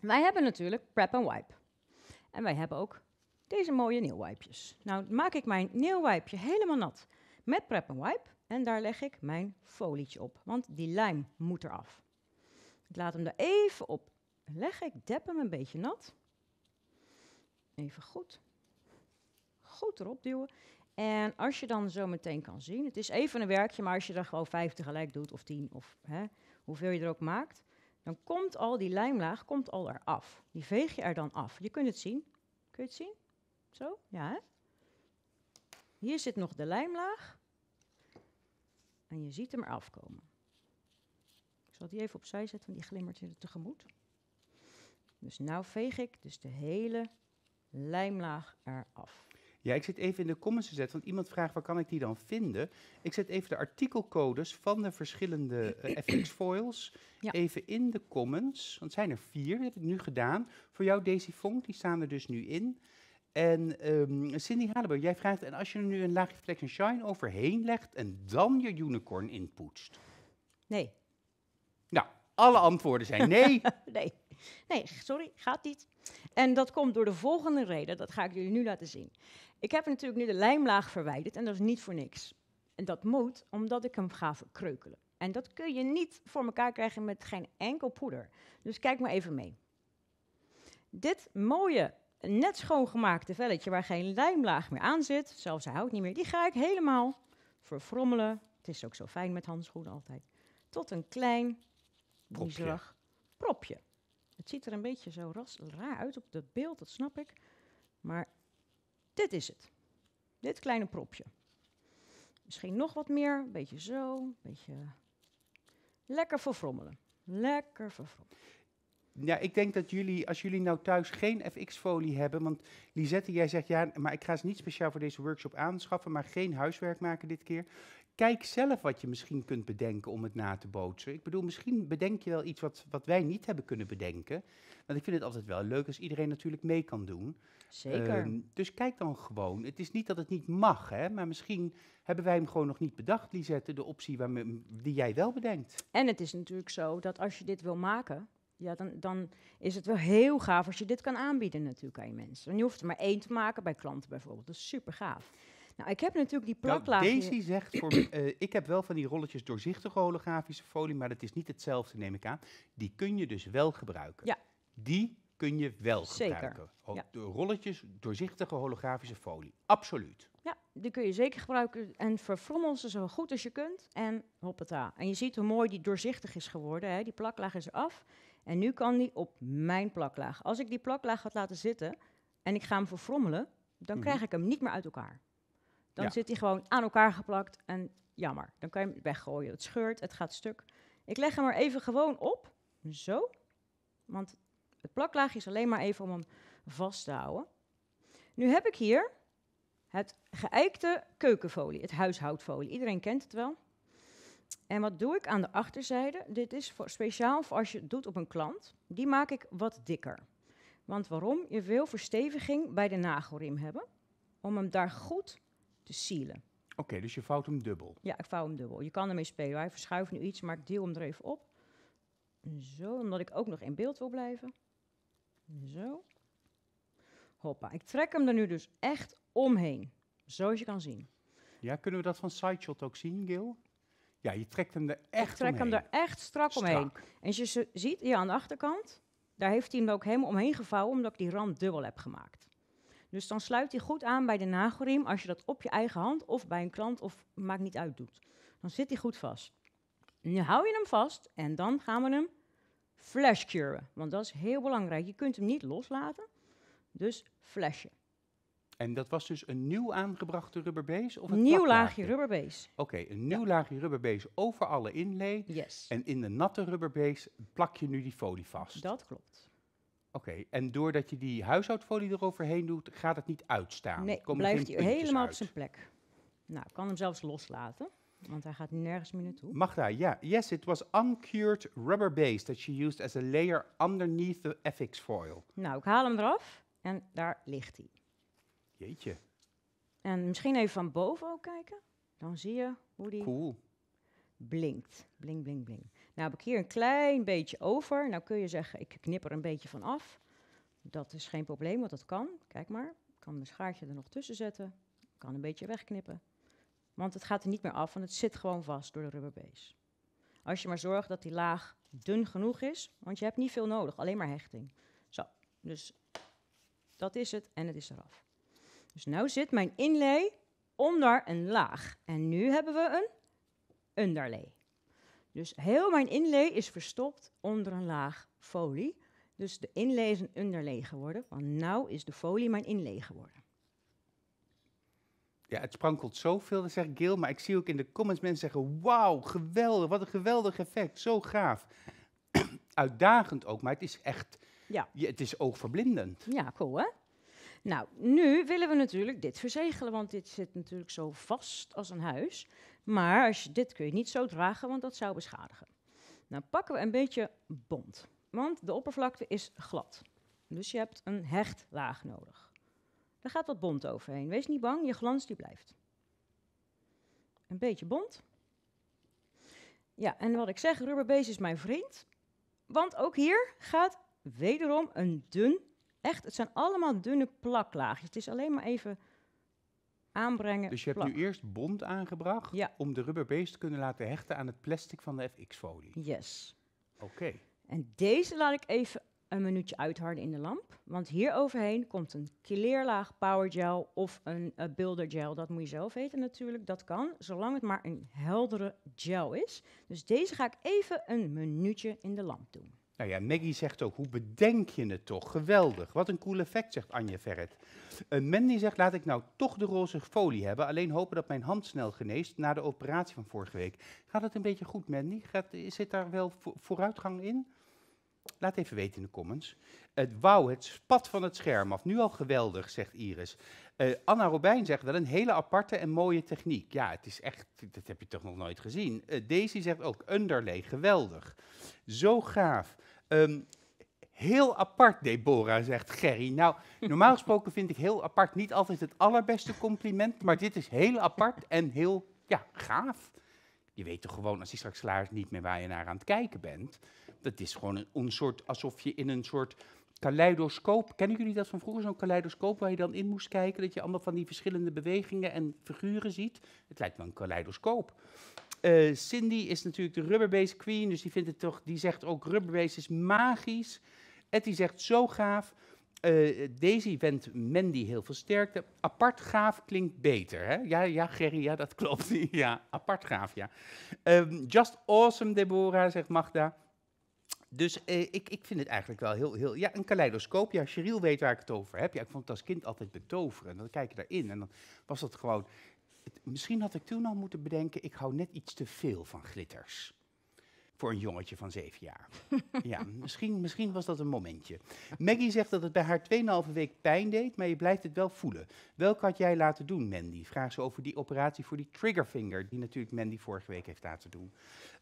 Wij hebben natuurlijk prep en wipe. En wij hebben ook deze mooie neelwijpjes. Nou, maak ik mijn nieuwwipje helemaal nat met prep en wipe. En daar leg ik mijn folietje op, want die lijm moet eraf. Ik laat hem er even op. Leg ik, dep hem een beetje nat. Even goed. Goed erop duwen. En als je dan zo meteen kan zien, het is even een werkje, maar als je er gewoon vijf tegelijk doet of tien of hè, hoeveel je er ook maakt, dan komt al die lijmlaag komt al eraf. Die veeg je er dan af. Je kunt het zien. Kun je het zien? Zo? Ja, Hier zit nog de lijmlaag. En je ziet hem eraf komen. Ik zal die even opzij zetten, want die glimmert er tegemoet. Dus nou veeg ik dus de hele lijmlaag eraf. Ja, ik zit even in de comments te zetten, want iemand vraagt waar kan ik die dan vinden. Ik zet even de artikelcodes van de verschillende eh, FX-foils even in de comments. Want het zijn er vier, dat heb ik nu gedaan. Voor jou Daisy Vonk, die staan er dus nu in. En ehm, Cindy Halenberg, jij vraagt, en als je er nu een laagje Flex Shine overheen legt en dan je unicorn inpoetst? Nee. Nou, alle antwoorden zijn nee. nee. Nee, sorry, gaat niet. En dat komt door de volgende reden, dat ga ik jullie nu laten zien. Ik heb natuurlijk nu de lijmlaag verwijderd en dat is niet voor niks. En dat moet omdat ik hem ga verkreukelen. En dat kun je niet voor elkaar krijgen met geen enkel poeder. Dus kijk maar even mee. Dit mooie, net schoongemaakte velletje waar geen lijmlaag meer aan zit, zelfs hij houdt niet meer, die ga ik helemaal verfrommelen. Het is ook zo fijn met handschoenen altijd. Tot een klein, propje. propje. Het ziet er een beetje zo ras, raar uit op het beeld, dat snap ik. Maar dit is het. Dit kleine propje. Misschien nog wat meer, een beetje zo, een beetje lekker verfrommelen. Lekker verfrommelen. Ja, ik denk dat jullie, als jullie nou thuis geen FX-folie hebben, want Lisette, jij zegt ja, maar ik ga ze niet speciaal voor deze workshop aanschaffen, maar geen huiswerk maken dit keer kijk zelf wat je misschien kunt bedenken om het na te bootsen. Ik bedoel, misschien bedenk je wel iets wat, wat wij niet hebben kunnen bedenken. Want ik vind het altijd wel leuk als iedereen natuurlijk mee kan doen. Zeker. Ehm, dus kijk dan gewoon. Het is niet dat het niet mag, hè, maar misschien hebben wij hem gewoon nog niet bedacht, Lisette, de optie die jij wel bedenkt. En het is natuurlijk zo dat als je dit wil maken, ja, dan, dan, is het wel heel gaaf als je dit kan aanbieden natuurlijk aan je mensen. Dan je hoeft er maar één te maken bij klanten bijvoorbeeld. Dat is super gaaf. Nou, ik heb natuurlijk die plaklaag. Nou, Daisy zegt, voor, uh, ik heb wel van die rolletjes doorzichtige holografische folie, maar dat is niet hetzelfde, neem ik aan. Die kun je dus wel gebruiken. Ja. Die kun je wel zeker. gebruiken. De Rolletjes doorzichtige holografische folie, absoluut. Ja, die kun je zeker gebruiken en verfrommel ze zo goed als je kunt en hoppata. En je ziet hoe mooi die doorzichtig is geworden, hè. die plaklaag is eraf. En nu kan die op mijn plaklaag. Als ik die plaklaag had laten zitten en ik ga hem verfrommelen, dan mhm. krijg ik hem niet meer uit elkaar. Dan zit hij gewoon aan elkaar geplakt en jammer. Dan kan je hem weggooien. Het scheurt, het gaat stuk. Ik leg hem er even gewoon op. Zo. Want het plaklaagje is alleen maar even om hem vast te houden. Nu heb ik hier het geëikte keukenfolie, het huishoudfolie. Iedereen kent het wel. En wat doe ik aan de achterzijde? Dit is voor speciaal voor als je het doet op een klant. Die maak ik wat dikker. Want waarom? Je wil versteviging bij de nagelrim hebben. Om hem daar goed te sealen. Oké, dus je vouwt hem dubbel? Ja, ik vouw hem dubbel. Je kan ermee spelen. Hij verschuift nu iets, maar ik deel hem er even op. Zo, omdat ik ook nog in beeld wil blijven. Zo. Hoppa, ik trek hem er nu dus echt omheen. Zoals je kan zien. Ja, kunnen we dat van sideshot ook zien, Gil? Ja, je trekt hem er echt Ik trek hem er echt strak, strak, omheen. En je ziet hier aan de achterkant, daar heeft hij hem ook helemaal omheen gevouwen, omdat ik die rand dubbel heb gemaakt. Dus dan sluit hij goed aan bij de nagelriem als je dat op je eigen hand of bij een klant of maakt niet uit doet. Dan zit hij goed vast. Nu hou je hem vast en dan gaan we hem flash curen. Want dat is heel belangrijk. Je kunt hem niet loslaten. Dus flashen. En dat was dus een nieuw aangebrachte rubberbase? Of een nieuw laagje rubberbase. Oké, een nieuw laagje rubberbase over alle inlay. Yes. En in de natte rubberbase plak je nu die folie vast. Dat klopt. Oké, en doordat je die huishoudfolie eroverheen doet, gaat het niet uitstaan? Nee, blijft hij helemaal op zijn plek. Nou, ik kan hem zelfs loslaten, want hij gaat nergens meer naartoe. Mag Magda, ja. Yes, it was uncured rubber base that she used as a layer underneath the FX foil. Nou, ik haal hem eraf en daar ligt hij. Jeetje. En misschien even van boven ook kijken. Dan zie je hoe die cool. blinkt. Blink, blink, blink. Nou heb ik hier een klein beetje over. Nou kun je zeggen, ik knip er een beetje van af. Dat is geen probleem, want dat kan. Kijk maar, ik kan mijn schaartje er nog tussen zetten. Ik kan een beetje wegknippen. Want het gaat er niet meer af, want het zit gewoon vast door de rubberbees. Als je maar zorgt dat die laag dun genoeg is, want je hebt niet veel nodig, alleen maar hechting. Zo, dus dat is het en het is eraf. Dus nu zit mijn inlay onder een laag. En nu hebben we een underlay. Dus heel mijn inlay is verstopt onder een laag folie. Dus de inlay is een geworden, want nu is de folie mijn inlay geworden. Ja, het sprankelt zoveel, zegt Gil, maar ik zie ook in de comments mensen zeggen, wauw, geweldig, wat een geweldig effect, zo gaaf. Uitdagend ook, maar het is echt, ja. het is oogverblindend. Ja, cool hè? Nou, nu willen we natuurlijk dit verzegelen, want dit zit natuurlijk zo vast als een huis. Maar als je, dit kun je niet zo dragen, want dat zou beschadigen. Nou pakken we een beetje bont, want de oppervlakte is glad. Dus je hebt een hecht laag nodig. Daar gaat wat bont overheen. Wees niet bang, je glans die blijft. Een beetje bont. Ja, en wat ik zeg, rubberbees is mijn vriend. Want ook hier gaat wederom een dun, echt, het zijn allemaal dunne plaklaagjes. Het is alleen maar even aanbrengen. Dus je hebt nu eerst bond aangebracht om de rubberbeest te kunnen laten hechten aan het plastic van de FX-folie. Yes. Oké. En deze laat ik even een minuutje uitharden in de lamp. Want hier overheen komt een kleerlaag powergel of een uh, gel Dat moet je zelf weten natuurlijk, dat kan. Zolang het maar een heldere gel is. Dus deze ga ik even een minuutje in de lamp doen. Nou ja, Maggie zegt ook, hoe bedenk je het toch? Geweldig. Wat een cool effect, zegt Anje Verret. Uh, eh, Mandy zegt, laat ik nou toch de roze folie hebben. Alleen hopen dat mijn hand snel geneest na de operatie van vorige week. Gaat het een beetje goed, Mandy? Gaat, zit daar wel vooruitgang in? Laat even weten in de comments. Het wauw, het spat van het scherm af. Nu al geweldig, zegt Iris. Eh, Anna Robijn zegt wel een hele aparte en mooie techniek. Ja, het is echt, dat heb je toch nog nooit gezien. Eh, Daisy zegt ook underlay, geweldig. Zo gaaf. Ehm, heel apart, Deborah, zegt Gerry. Nou, normaal gesproken vind ik heel apart niet altijd het allerbeste compliment, maar dit is heel apart en heel, ja, gaaf. Je weet toch gewoon als je straks klaar is niet meer waar je naar aan het kijken bent. Dat is gewoon een, soort, alsof je in een soort kaleidoscoop. Kennen jullie dat van vroeger, zo'n kaleidoscoop waar je dan in moest kijken? Dat je allemaal van die verschillende bewegingen en figuren ziet. Het lijkt wel een kaleidoscoop. Eh, Cindy is natuurlijk de rubberbase queen, dus die, vindt het toch, die zegt ook rubberbase is magisch. Etty zegt zo gaaf. Uh, Daisy wendt Mandy heel veel sterkte. Apart gaaf klinkt beter, hè? Ja, ja, Gerry, ja, dat klopt. ja, apart gaaf, ja. Ehm, just awesome, Deborah, zegt Magda. Dus eh, ik, ik vind het eigenlijk wel heel, heel... Ja, een kaleidoscoop. Ja, Cheryl weet waar ik het over heb. Ja, ik vond het als kind altijd betoveren. Dan kijk je daarin en dan was dat gewoon misschien had ik toen al moeten bedenken, ik hou net iets te veel van glitters. Voor een jongetje van zeven jaar. ja, misschien, misschien was dat een momentje. Maggie zegt dat het bij haar 2,5 week pijn deed, maar je blijft het wel voelen. Welke had jij laten doen, Mandy? Vraag ze over die operatie voor die triggerfinger, die natuurlijk Mandy vorige week heeft laten doen.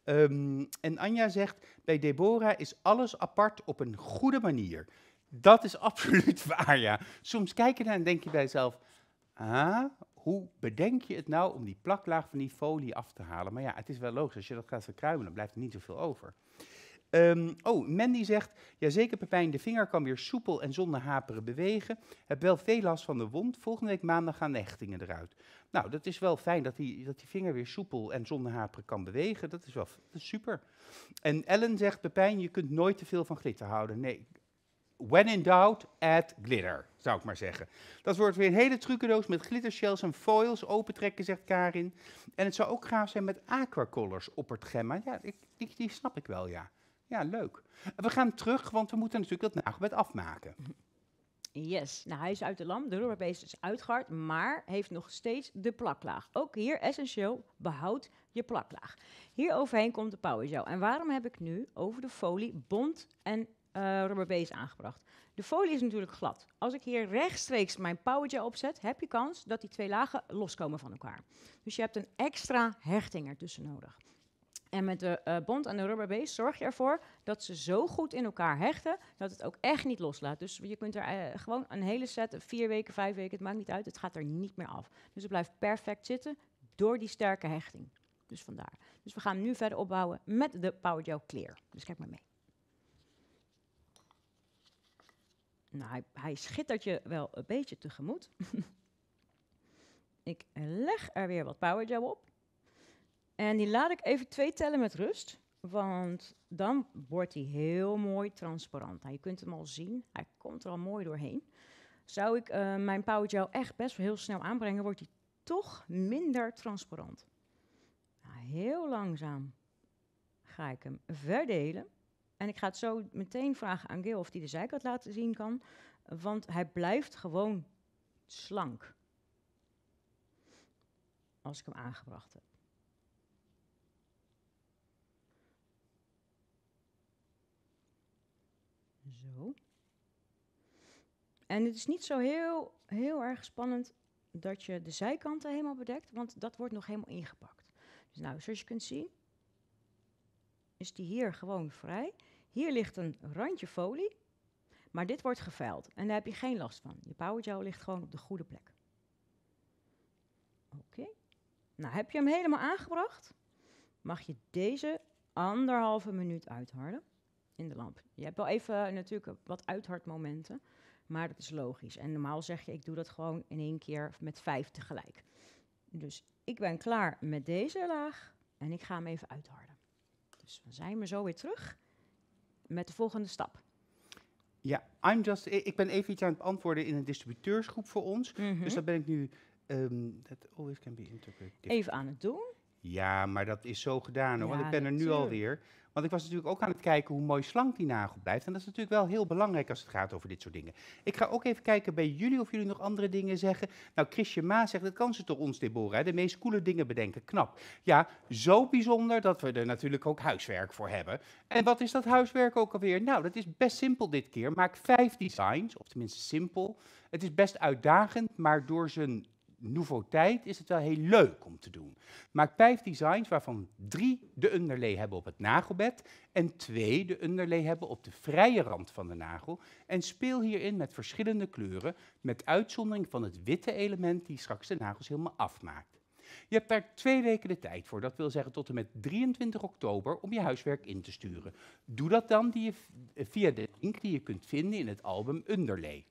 Ehm, en Anja zegt, bij Deborah is alles apart op een goede manier. Dat is absoluut waar, ja. Soms kijk je naar en denk je bij jezelf, ah, hoe bedenk je het nou om die plaklaag van die folie af te halen? Maar ja, het is wel logisch. Als je dat gaat verkruimen, dan blijft er niet zoveel over. Ehm, oh, Mandy zegt, jazeker Pepijn, de vinger kan weer soepel en zonder haperen bewegen. Heb wel veel last van de wond. Volgende week maandag gaan de hechtingen eruit. Nou, dat is wel fijn dat die, dat die vinger weer soepel en zonder haperen kan bewegen. Dat is wel super. En Ellen zegt, Pepijn, je kunt nooit te veel van glitter houden. Nee, when in doubt, add glitter, zou ik maar zeggen. Dat wordt weer een hele trucendoos met glittershells en foils opentrekken, zegt Karin. En het zou ook gaaf zijn met aquacolors op het gemma. Ja, ik, die, die, snap ik wel, ja. Ja, leuk. We gaan terug, want we moeten natuurlijk dat nagelbed afmaken. Yes, nou hij is uit de lam, de rubberbeest is uitgehard, maar heeft nog steeds de plaklaag. Ook hier essentieel, behoud je plaklaag. Hier overheen komt de powergel. En waarom heb ik nu over de folie bont en uh, rubber aangebracht. De folie is natuurlijk glad. Als ik hier rechtstreeks mijn powerjaw opzet, heb je kans dat die twee lagen loskomen van elkaar. Dus je hebt een extra hechting ertussen nodig. En met de uh, bond aan de rubber zorg je ervoor dat ze zo goed in elkaar hechten dat het ook echt niet loslaat. Dus je kunt er eh, gewoon een hele set, vier weken, vijf weken, het maakt niet uit, het gaat er niet meer af. Dus het blijft perfect zitten door die sterke hechting. Dus vandaar. Dus we gaan nu verder opbouwen met de Power Clear. Dus kijk maar mee. nou, hij, hij schittert je wel een beetje tegemoet. ik leg er weer wat gel op. En die laat ik even twee tellen met rust. Want dan wordt hij heel mooi transparant. Nou, je kunt hem al zien. Hij komt er al mooi doorheen. Zou ik uh, mijn gel echt best wel heel snel aanbrengen, wordt hij toch minder transparant. Nou, heel langzaam ga ik hem verdelen. En ik ga het zo meteen vragen aan Gil of hij de zijkant laten zien kan. Want hij blijft gewoon slank. Als ik hem aangebracht heb. Zo. En het is niet zo heel, heel erg spannend dat je de zijkanten helemaal bedekt, want dat wordt nog helemaal ingepakt. Dus nou, zoals je kunt zien, is die hier gewoon vrij. Hier ligt een randje folie, maar dit wordt geveild en daar heb je geen last van. Je power gel ligt gewoon op de goede plek. Oké. Nou, heb je hem helemaal aangebracht, mag je deze anderhalve minuut uitharden in de lamp. Je hebt wel even eh, natuurlijk wat uithardmomenten, maar dat is logisch. En normaal zeg je, ik doe dat gewoon in één keer met vijf tegelijk. Dus ik ben klaar met deze laag en ik ga hem even uitharden. Dus we zijn we zo weer terug met de volgende stap. Ja, I'm just, ik ben even iets aan het beantwoorden in een distributeursgroep voor ons. Mhm. Dus dat ben ik nu. Um, ehm, that always can be interpreted. Even aan het doen. Ja, maar dat is zo gedaan hoor. want ik ben er nu tuur. alweer. Want ik was natuurlijk ook aan het kijken hoe mooi slank die nagel blijft. En dat is natuurlijk wel heel belangrijk als het gaat over dit soort dingen. Ik ga ook even kijken bij jullie of jullie nog andere dingen zeggen. Nou, Chrisje Ma zegt, dat kan ze toch ons, Deborah, de meest coole dingen bedenken. Knap. Ja, zo bijzonder dat we er natuurlijk ook huiswerk voor hebben. En wat is dat huiswerk ook alweer? Nou, dat is best simpel dit keer. Maak vijf designs, of tenminste simpel. Het is best uitdagend, maar door zijn tijd is het wel heel leuk om te doen. Maak vijf designs waarvan drie de underlay hebben op het nagelbed en twee de underlay hebben op de vrije rand van de nagel. En speel hierin met verschillende kleuren, met uitzondering van het witte element die straks de nagels helemaal afmaakt. Je hebt daar twee weken de tijd voor, dat wil zeggen tot en met 23 oktober, om je huiswerk in te sturen. Doe dat dan eh, via de link die je kunt vinden in het album Underlay.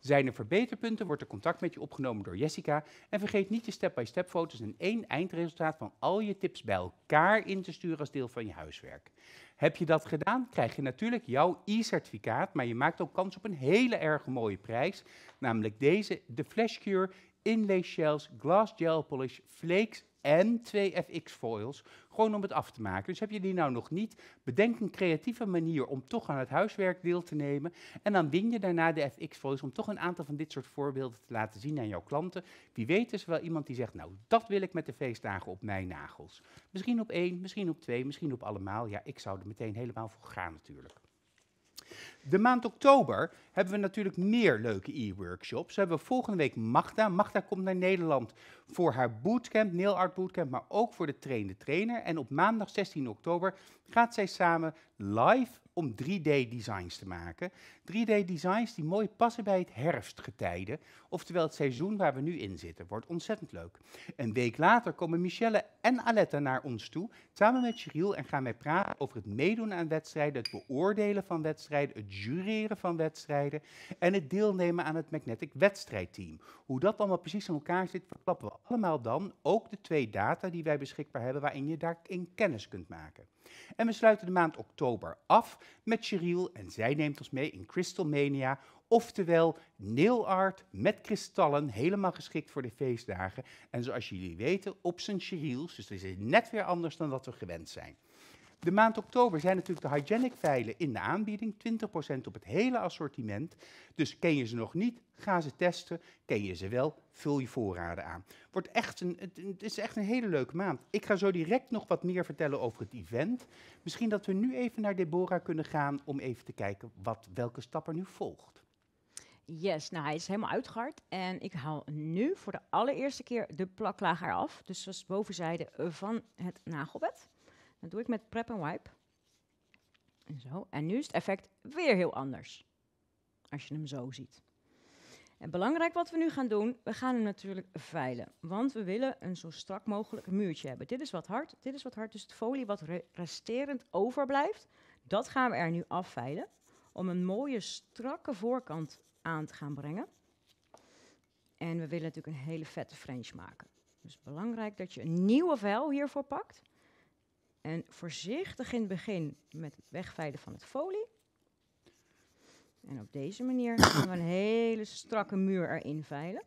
Zijn er verbeterpunten, wordt er contact met je opgenomen door Jessica. En vergeet niet je step-by-step foto's en één eindresultaat van al je tips bij elkaar in te sturen als deel van je huiswerk. Heb je dat gedaan, krijg je natuurlijk jouw e-certificaat, maar je maakt ook kans op een hele erg mooie prijs, namelijk deze, de Flash Cure Inlay Shells Glass Gel Polish Flakes en twee FX-foils, gewoon om het af te maken. Dus heb je die nou nog niet, bedenk een creatieve manier om toch aan het huiswerk deel te nemen. En dan win je daarna de FX-foils om toch een aantal van dit soort voorbeelden te laten zien aan jouw klanten. Wie weet is er wel iemand die zegt, nou dat wil ik met de feestdagen op mijn nagels. Misschien op één, misschien op twee, misschien op allemaal. Ja, ik zou er meteen helemaal voor gaan natuurlijk. De maand oktober hebben we natuurlijk meer leuke e-workshops. We hebben volgende week Magda. Magda komt naar Nederland voor haar bootcamp, nail art bootcamp, maar ook voor de trainde trainer. En op maandag 16 oktober gaat zij samen live om 3D-designs te maken. 3D-designs die mooi passen bij het herfstgetijde, oftewel het seizoen waar we nu in zitten. Wordt ontzettend leuk. Een week later komen Michelle en Aletta naar ons toe, samen met Cyril, en gaan wij praten over het meedoen aan wedstrijden, het beoordelen van wedstrijden, het jureren van wedstrijden en het deelnemen aan het Magnetic Wedstrijdteam. Hoe dat allemaal precies in elkaar zit, verklappen we allemaal dan. Ook de twee data die wij beschikbaar hebben, waarin je daarin kennis kunt maken. En we sluiten de maand oktober af met Cheryl en zij neemt ons mee in Crystal Mania, oftewel nail art met kristallen, helemaal geschikt voor de feestdagen. En zoals jullie weten, op zijn Cheryl's, dus dat is net weer anders dan dat we gewend zijn. De maand oktober zijn natuurlijk de hygienic pijlen in de aanbieding, 20% op het hele assortiment. Dus ken je ze nog niet, ga ze testen. Ken je ze wel, vul je voorraden aan. Wordt echt een, het is echt een hele leuke maand. Ik ga zo direct nog wat meer vertellen over het event. Misschien dat we nu even naar Deborah kunnen gaan om even te kijken wat, welke stap er nu volgt. Yes, nou hij is helemaal uitgehard. En ik haal nu voor de allereerste keer de plaklaag eraf. Dus zoals bovenzijde van het nagelbed. Dat doe ik met prep en wipe. En zo. En nu is het effect weer heel anders. Als je hem zo ziet. En belangrijk wat we nu gaan doen, we gaan hem natuurlijk veilen. Want we willen een zo strak mogelijk muurtje hebben. Dit is wat hard, dit is wat hard. Dus het folie wat resterend overblijft, dat gaan we er nu afveilen. Om een mooie strakke voorkant aan te gaan brengen. En we willen natuurlijk een hele vette French maken. Dus belangrijk dat je een nieuwe vel hiervoor pakt. En voorzichtig in het begin met het wegvijden van het folie. En op deze manier gaan we een hele strakke muur erin veilen.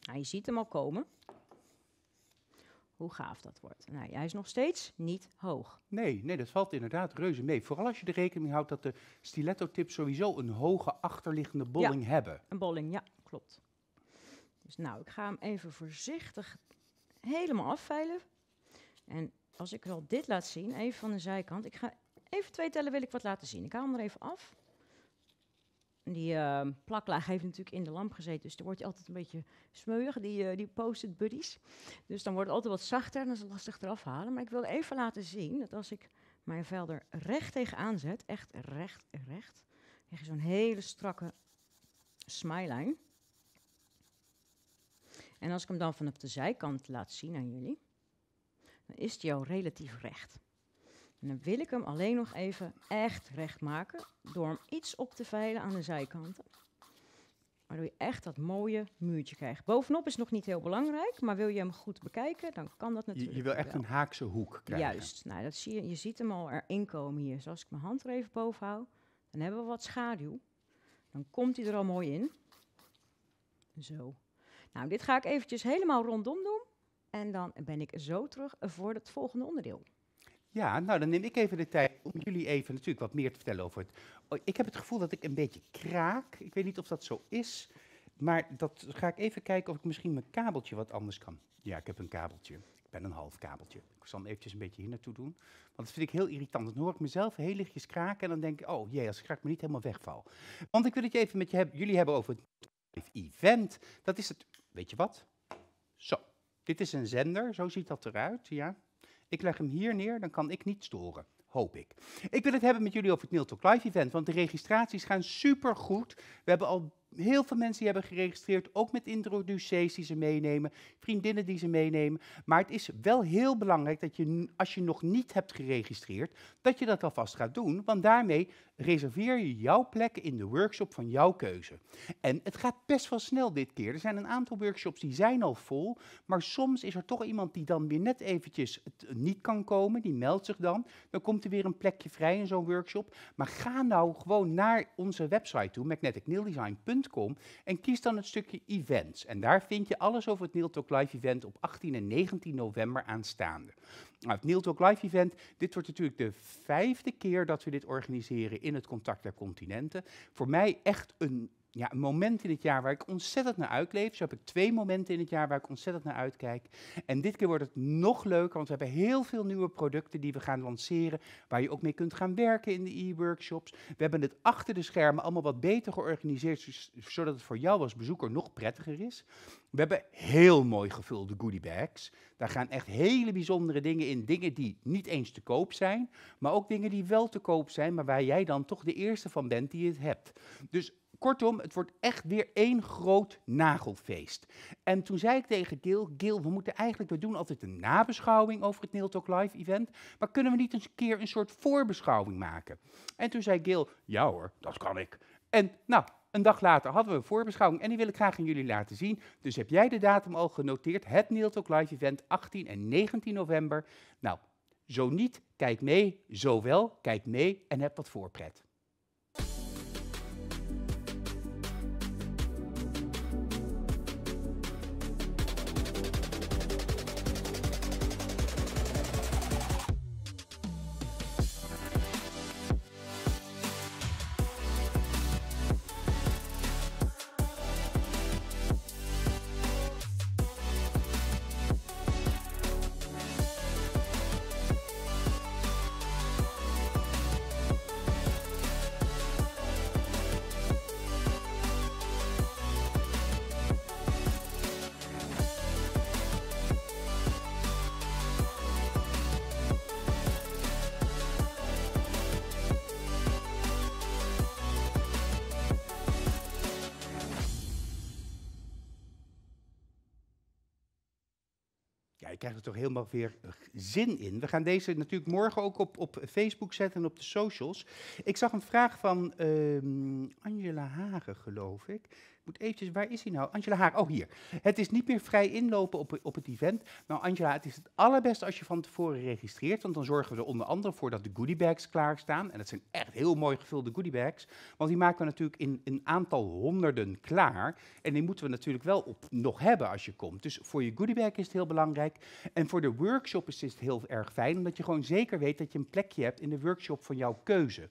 Nou, je ziet hem al komen. Hoe gaaf dat wordt. Nou, hij is nog steeds niet hoog. Nee, nee, dat valt inderdaad reuze mee. Vooral als je de rekening houdt dat de stiletto-tips sowieso een hoge achterliggende bolling ja, hebben. Een bolling, ja, klopt. Dus nou, ik ga hem even voorzichtig helemaal afveilen. En als ik wel dit laat zien, even van de zijkant. Ik ga even twee tellen wil ik wat laten zien. Ik haal hem er even af. Die ehm, plaklaag heeft natuurlijk in de lamp gezeten, dus er wordt altijd een beetje smeuig, die, eh, die post-it buddies. Dus dan wordt het altijd wat zachter en dat het lastig eraf halen. Maar ik wil even laten zien dat als ik mijn vel er recht tegenaan zet, echt recht, recht, krijg je zo'n hele strakke smijlijn. En als ik hem dan vanaf de zijkant laat zien aan jullie, dan is die al relatief recht. En dan wil ik hem alleen nog even echt recht maken door hem iets op te veilen aan de zijkanten. Waardoor je echt dat mooie muurtje krijgt. Bovenop is nog niet heel belangrijk, maar wil je hem goed bekijken, dan kan dat natuurlijk. Je, wil echt een haakse hoek krijgen. Juist, nou, dat zie je, je ziet hem al erin komen hier. Zoals ik mijn hand er even boven hou, dan hebben we wat schaduw. Dan komt hij er al mooi in. Zo. Nou, dit ga ik eventjes helemaal rondom doen. En dan ben ik zo terug voor het volgende onderdeel. Ja, nou dan neem ik even de tijd om jullie even natuurlijk wat meer te vertellen over het. Oh, ik heb het gevoel dat ik een beetje kraak. Ik weet niet of dat zo is. Maar dat ga ik even kijken of ik misschien mijn kabeltje wat anders kan. Ja, ik heb een kabeltje. Ik ben een half kabeltje. Ik zal hem eventjes een beetje hier naartoe doen. Want dat vind ik heel irritant. Dan hoor ik mezelf heel lichtjes kraken en dan denk ik, oh jee, als ik graag me niet helemaal wegval. Want ik wil het even met je jullie hebben over het event. Dat is het, weet je wat? Zo. Dit is een zender, zo ziet dat eruit. Ja. Ik leg hem hier neer, dan kan ik niet storen. Hoop ik. Ik wil het hebben met jullie over het Neil Talk Live event, want de registraties gaan supergoed. We hebben al heel veel mensen die hebben geregistreerd, ook met introducees die ze meenemen, vriendinnen die ze meenemen. Maar het is wel heel belangrijk dat je, als je nog niet hebt geregistreerd, dat je dat alvast gaat doen, want daarmee reserveer je jouw plek in de workshop van jouw keuze. En het gaat best wel snel dit keer. Er zijn een aantal workshops die zijn al vol, maar soms is er toch iemand die dan weer net eventjes eh, niet kan komen, die meldt zich dan. Dan komt er weer een plekje vrij in zo'n workshop. Maar ga nou gewoon naar onze website toe, magneticnaildesign.com en kies dan het stukje events. En daar vind je alles over het Neil Talk Live event op 18 en 19 november aanstaande. Nou, het Neil Talk Live event, dit wordt natuurlijk de vijfde keer dat we dit organiseren in het Contact der Continenten. Voor mij echt een ja, een moment in het jaar waar ik ontzettend naar uitleef. Zo heb ik twee momenten in het jaar waar ik ontzettend naar uitkijk. En dit keer wordt het nog leuker, want we hebben heel veel nieuwe producten die we gaan lanceren. Waar je ook mee kunt gaan werken in de e-workshops. We hebben het achter de schermen allemaal wat beter georganiseerd, zodat het voor jou als bezoeker nog prettiger is. We hebben heel mooi gevulde goodie bags. Daar gaan echt hele bijzondere dingen in. Dingen die niet eens te koop zijn, maar ook dingen die wel te koop zijn, maar waar jij dan toch de eerste van bent die het hebt. Dus Kortom, het wordt echt weer één groot nagelfeest. En toen zei ik tegen Gil, Gil, we moeten eigenlijk, we doen altijd een nabeschouwing over het Nail Talk Live event, maar kunnen we niet eens een keer een soort voorbeschouwing maken? En toen zei Gil, ja hoor, dat kan ik. En nou, een dag later hadden we een voorbeschouwing en die wil ik graag aan jullie laten zien. Dus heb jij de datum al genoteerd? Het Nail Talk Live event 18 en 19 november. Nou, zo niet, kijk mee. Zo wel, kijk mee en heb wat voorpret. krijg er toch helemaal weer eh, zin in. We gaan deze natuurlijk morgen ook op, op Facebook zetten en op de socials. Ik zag een vraag van ehm, Angela Hagen, geloof ik moet eventjes, waar is hij nou? Angela Haar? oh hier. Het is niet meer vrij inlopen op, op het event. Nou Angela, het is het allerbeste als je van tevoren registreert, want dan zorgen we er onder andere voor dat de goodiebags klaarstaan. En dat zijn echt heel mooi gevulde goodiebags, want die maken we natuurlijk in een aantal honderden klaar. En die moeten we natuurlijk wel op nog hebben als je komt. Dus voor je goodiebag is het heel belangrijk. En voor de workshop is het heel erg fijn, omdat je gewoon zeker weet dat je een plekje hebt in de workshop van jouw keuze.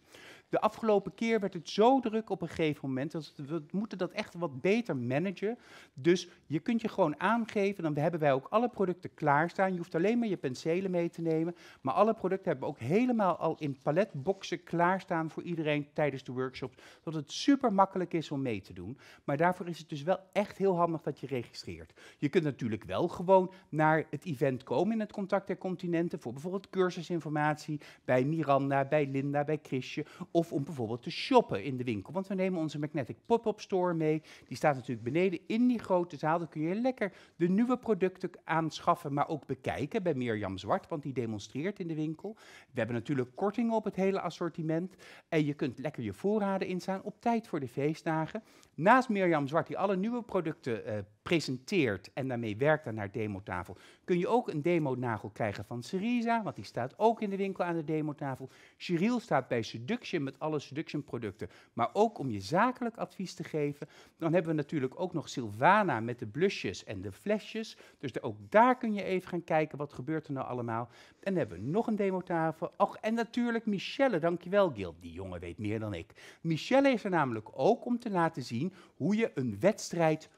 De afgelopen keer werd het zo druk op een gegeven moment. Dat we moeten dat echt wat beter managen. Dus je kunt je gewoon aangeven. Dan hebben wij ook alle producten klaarstaan. Je hoeft alleen maar je penselen mee te nemen. Maar alle producten hebben ook helemaal al in paletboxen klaarstaan voor iedereen tijdens de workshops. Dat het super makkelijk is om mee te doen. Maar daarvoor is het dus wel echt heel handig dat je registreert. Je kunt natuurlijk wel gewoon naar het event komen in het Contact der Continenten. Voor bijvoorbeeld cursusinformatie bij Miranda, bij Linda, bij Chrisje. Of of om bijvoorbeeld te shoppen in de winkel. Want we nemen onze Magnetic Pop-Up Store mee. Die staat natuurlijk beneden in die grote zaal. Dan kun je lekker de nieuwe producten aanschaffen, maar ook bekijken bij Mirjam Zwart, want die demonstreert in de winkel. We hebben natuurlijk kortingen op het hele assortiment. En je kunt lekker je voorraden instaan op tijd voor de feestdagen. Naast Mirjam Zwart, die alle nieuwe producten eh, presenteert en daarmee werkt aan haar demotafel, kun je ook een demonagel krijgen van Syriza, want die staat ook in de winkel aan de demotafel. Cheryl staat bij Seduction met alle Seduction producten, maar ook om je zakelijk advies te geven. Dan hebben we natuurlijk ook nog Silvana met de blusjes en de flesjes, dus de, ook daar kun je even gaan kijken wat gebeurt er nou allemaal. En dan hebben we nog een demotafel. Och, en natuurlijk Michelle, dankjewel Gil, die jongen weet meer dan ik. Michelle is er namelijk ook om te laten zien hoe je een wedstrijd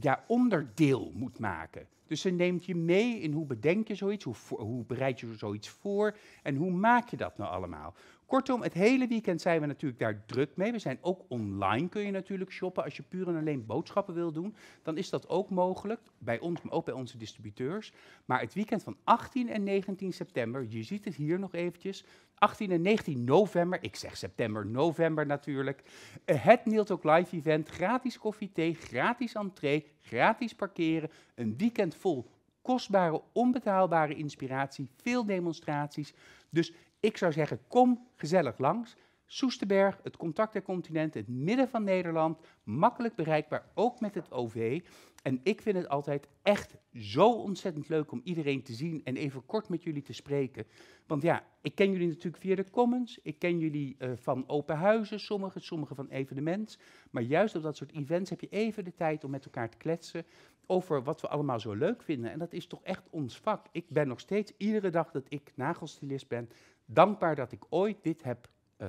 ja, onderdeel moet maken. Dus ze neemt je mee in hoe bedenk je zoiets, hoe, hoe bereid je zoiets voor en hoe maak je dat nou allemaal. Kortom, het hele weekend zijn we natuurlijk daar druk mee. We zijn ook online, kun je natuurlijk shoppen. Als je puur en alleen boodschappen wil doen, dan is dat ook mogelijk. Bij ons, maar ook bij onze distributeurs. Maar het weekend van 18 en 19 september, je ziet het hier nog eventjes. 18 en 19 november, ik zeg september, november natuurlijk. Eh, het Neil Talk Live event, gratis koffie, thee, gratis entree, gratis parkeren. Een weekend vol kostbare, onbetaalbare inspiratie, veel demonstraties. Dus ik zou zeggen, kom gezellig langs. Soesterberg, het Contact der Continent, het midden van Nederland, makkelijk bereikbaar, ook met het OV. En ik vind het altijd echt zo ontzettend leuk om iedereen te zien en even kort met jullie te spreken. Want ja, ik ken jullie natuurlijk via de Commons, ik ken jullie eh, van open huizen, sommige van evenementen. Maar juist op dat soort events heb je even de tijd om met elkaar te kletsen over wat we allemaal zo leuk vinden. En dat is toch echt ons vak. Ik ben nog steeds iedere dag dat ik nagelstilist ben, dankbaar dat ik ooit dit heb, eh,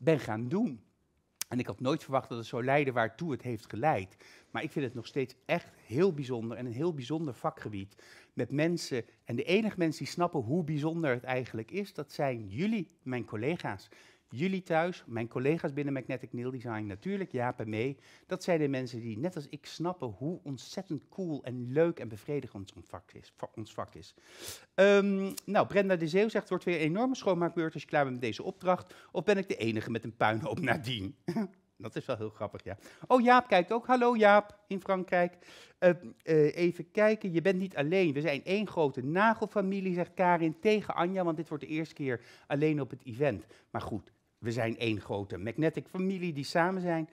ben gaan doen. En ik had nooit verwacht dat het zou leiden waartoe het heeft geleid. Maar ik vind het nog steeds echt heel bijzonder en een heel bijzonder vakgebied. Met mensen, en de enige mensen die snappen hoe bijzonder het eigenlijk is, dat zijn jullie, mijn collega's jullie thuis, mijn collega's binnen Magnetic Nail Design, natuurlijk Jaap en mee. Dat zijn de mensen die, net als ik, snappen hoe ontzettend cool en leuk en bevredigend ons vak is. ons vak is. Ehm, nou, Brenda de Zeeuw zegt, wordt weer een enorme schoonmaakbeurt als je klaar bent met deze opdracht. Of ben ik de enige met een puinhoop nadien? Dat is wel heel grappig, ja. Oh, Jaap kijkt ook. Hallo Jaap in Frankrijk. Ehm, eh, even kijken, je bent niet alleen. We zijn één grote nagelfamilie, zegt Karin tegen Anja, want dit wordt de eerste keer alleen op het event. Maar goed, we zijn één grote magnetic familie die samen zijn.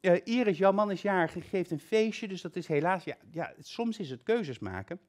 Eh, Iris, jouw man is jarig, geeft een feestje, dus dat is helaas, ja, ja, soms is het keuzes maken.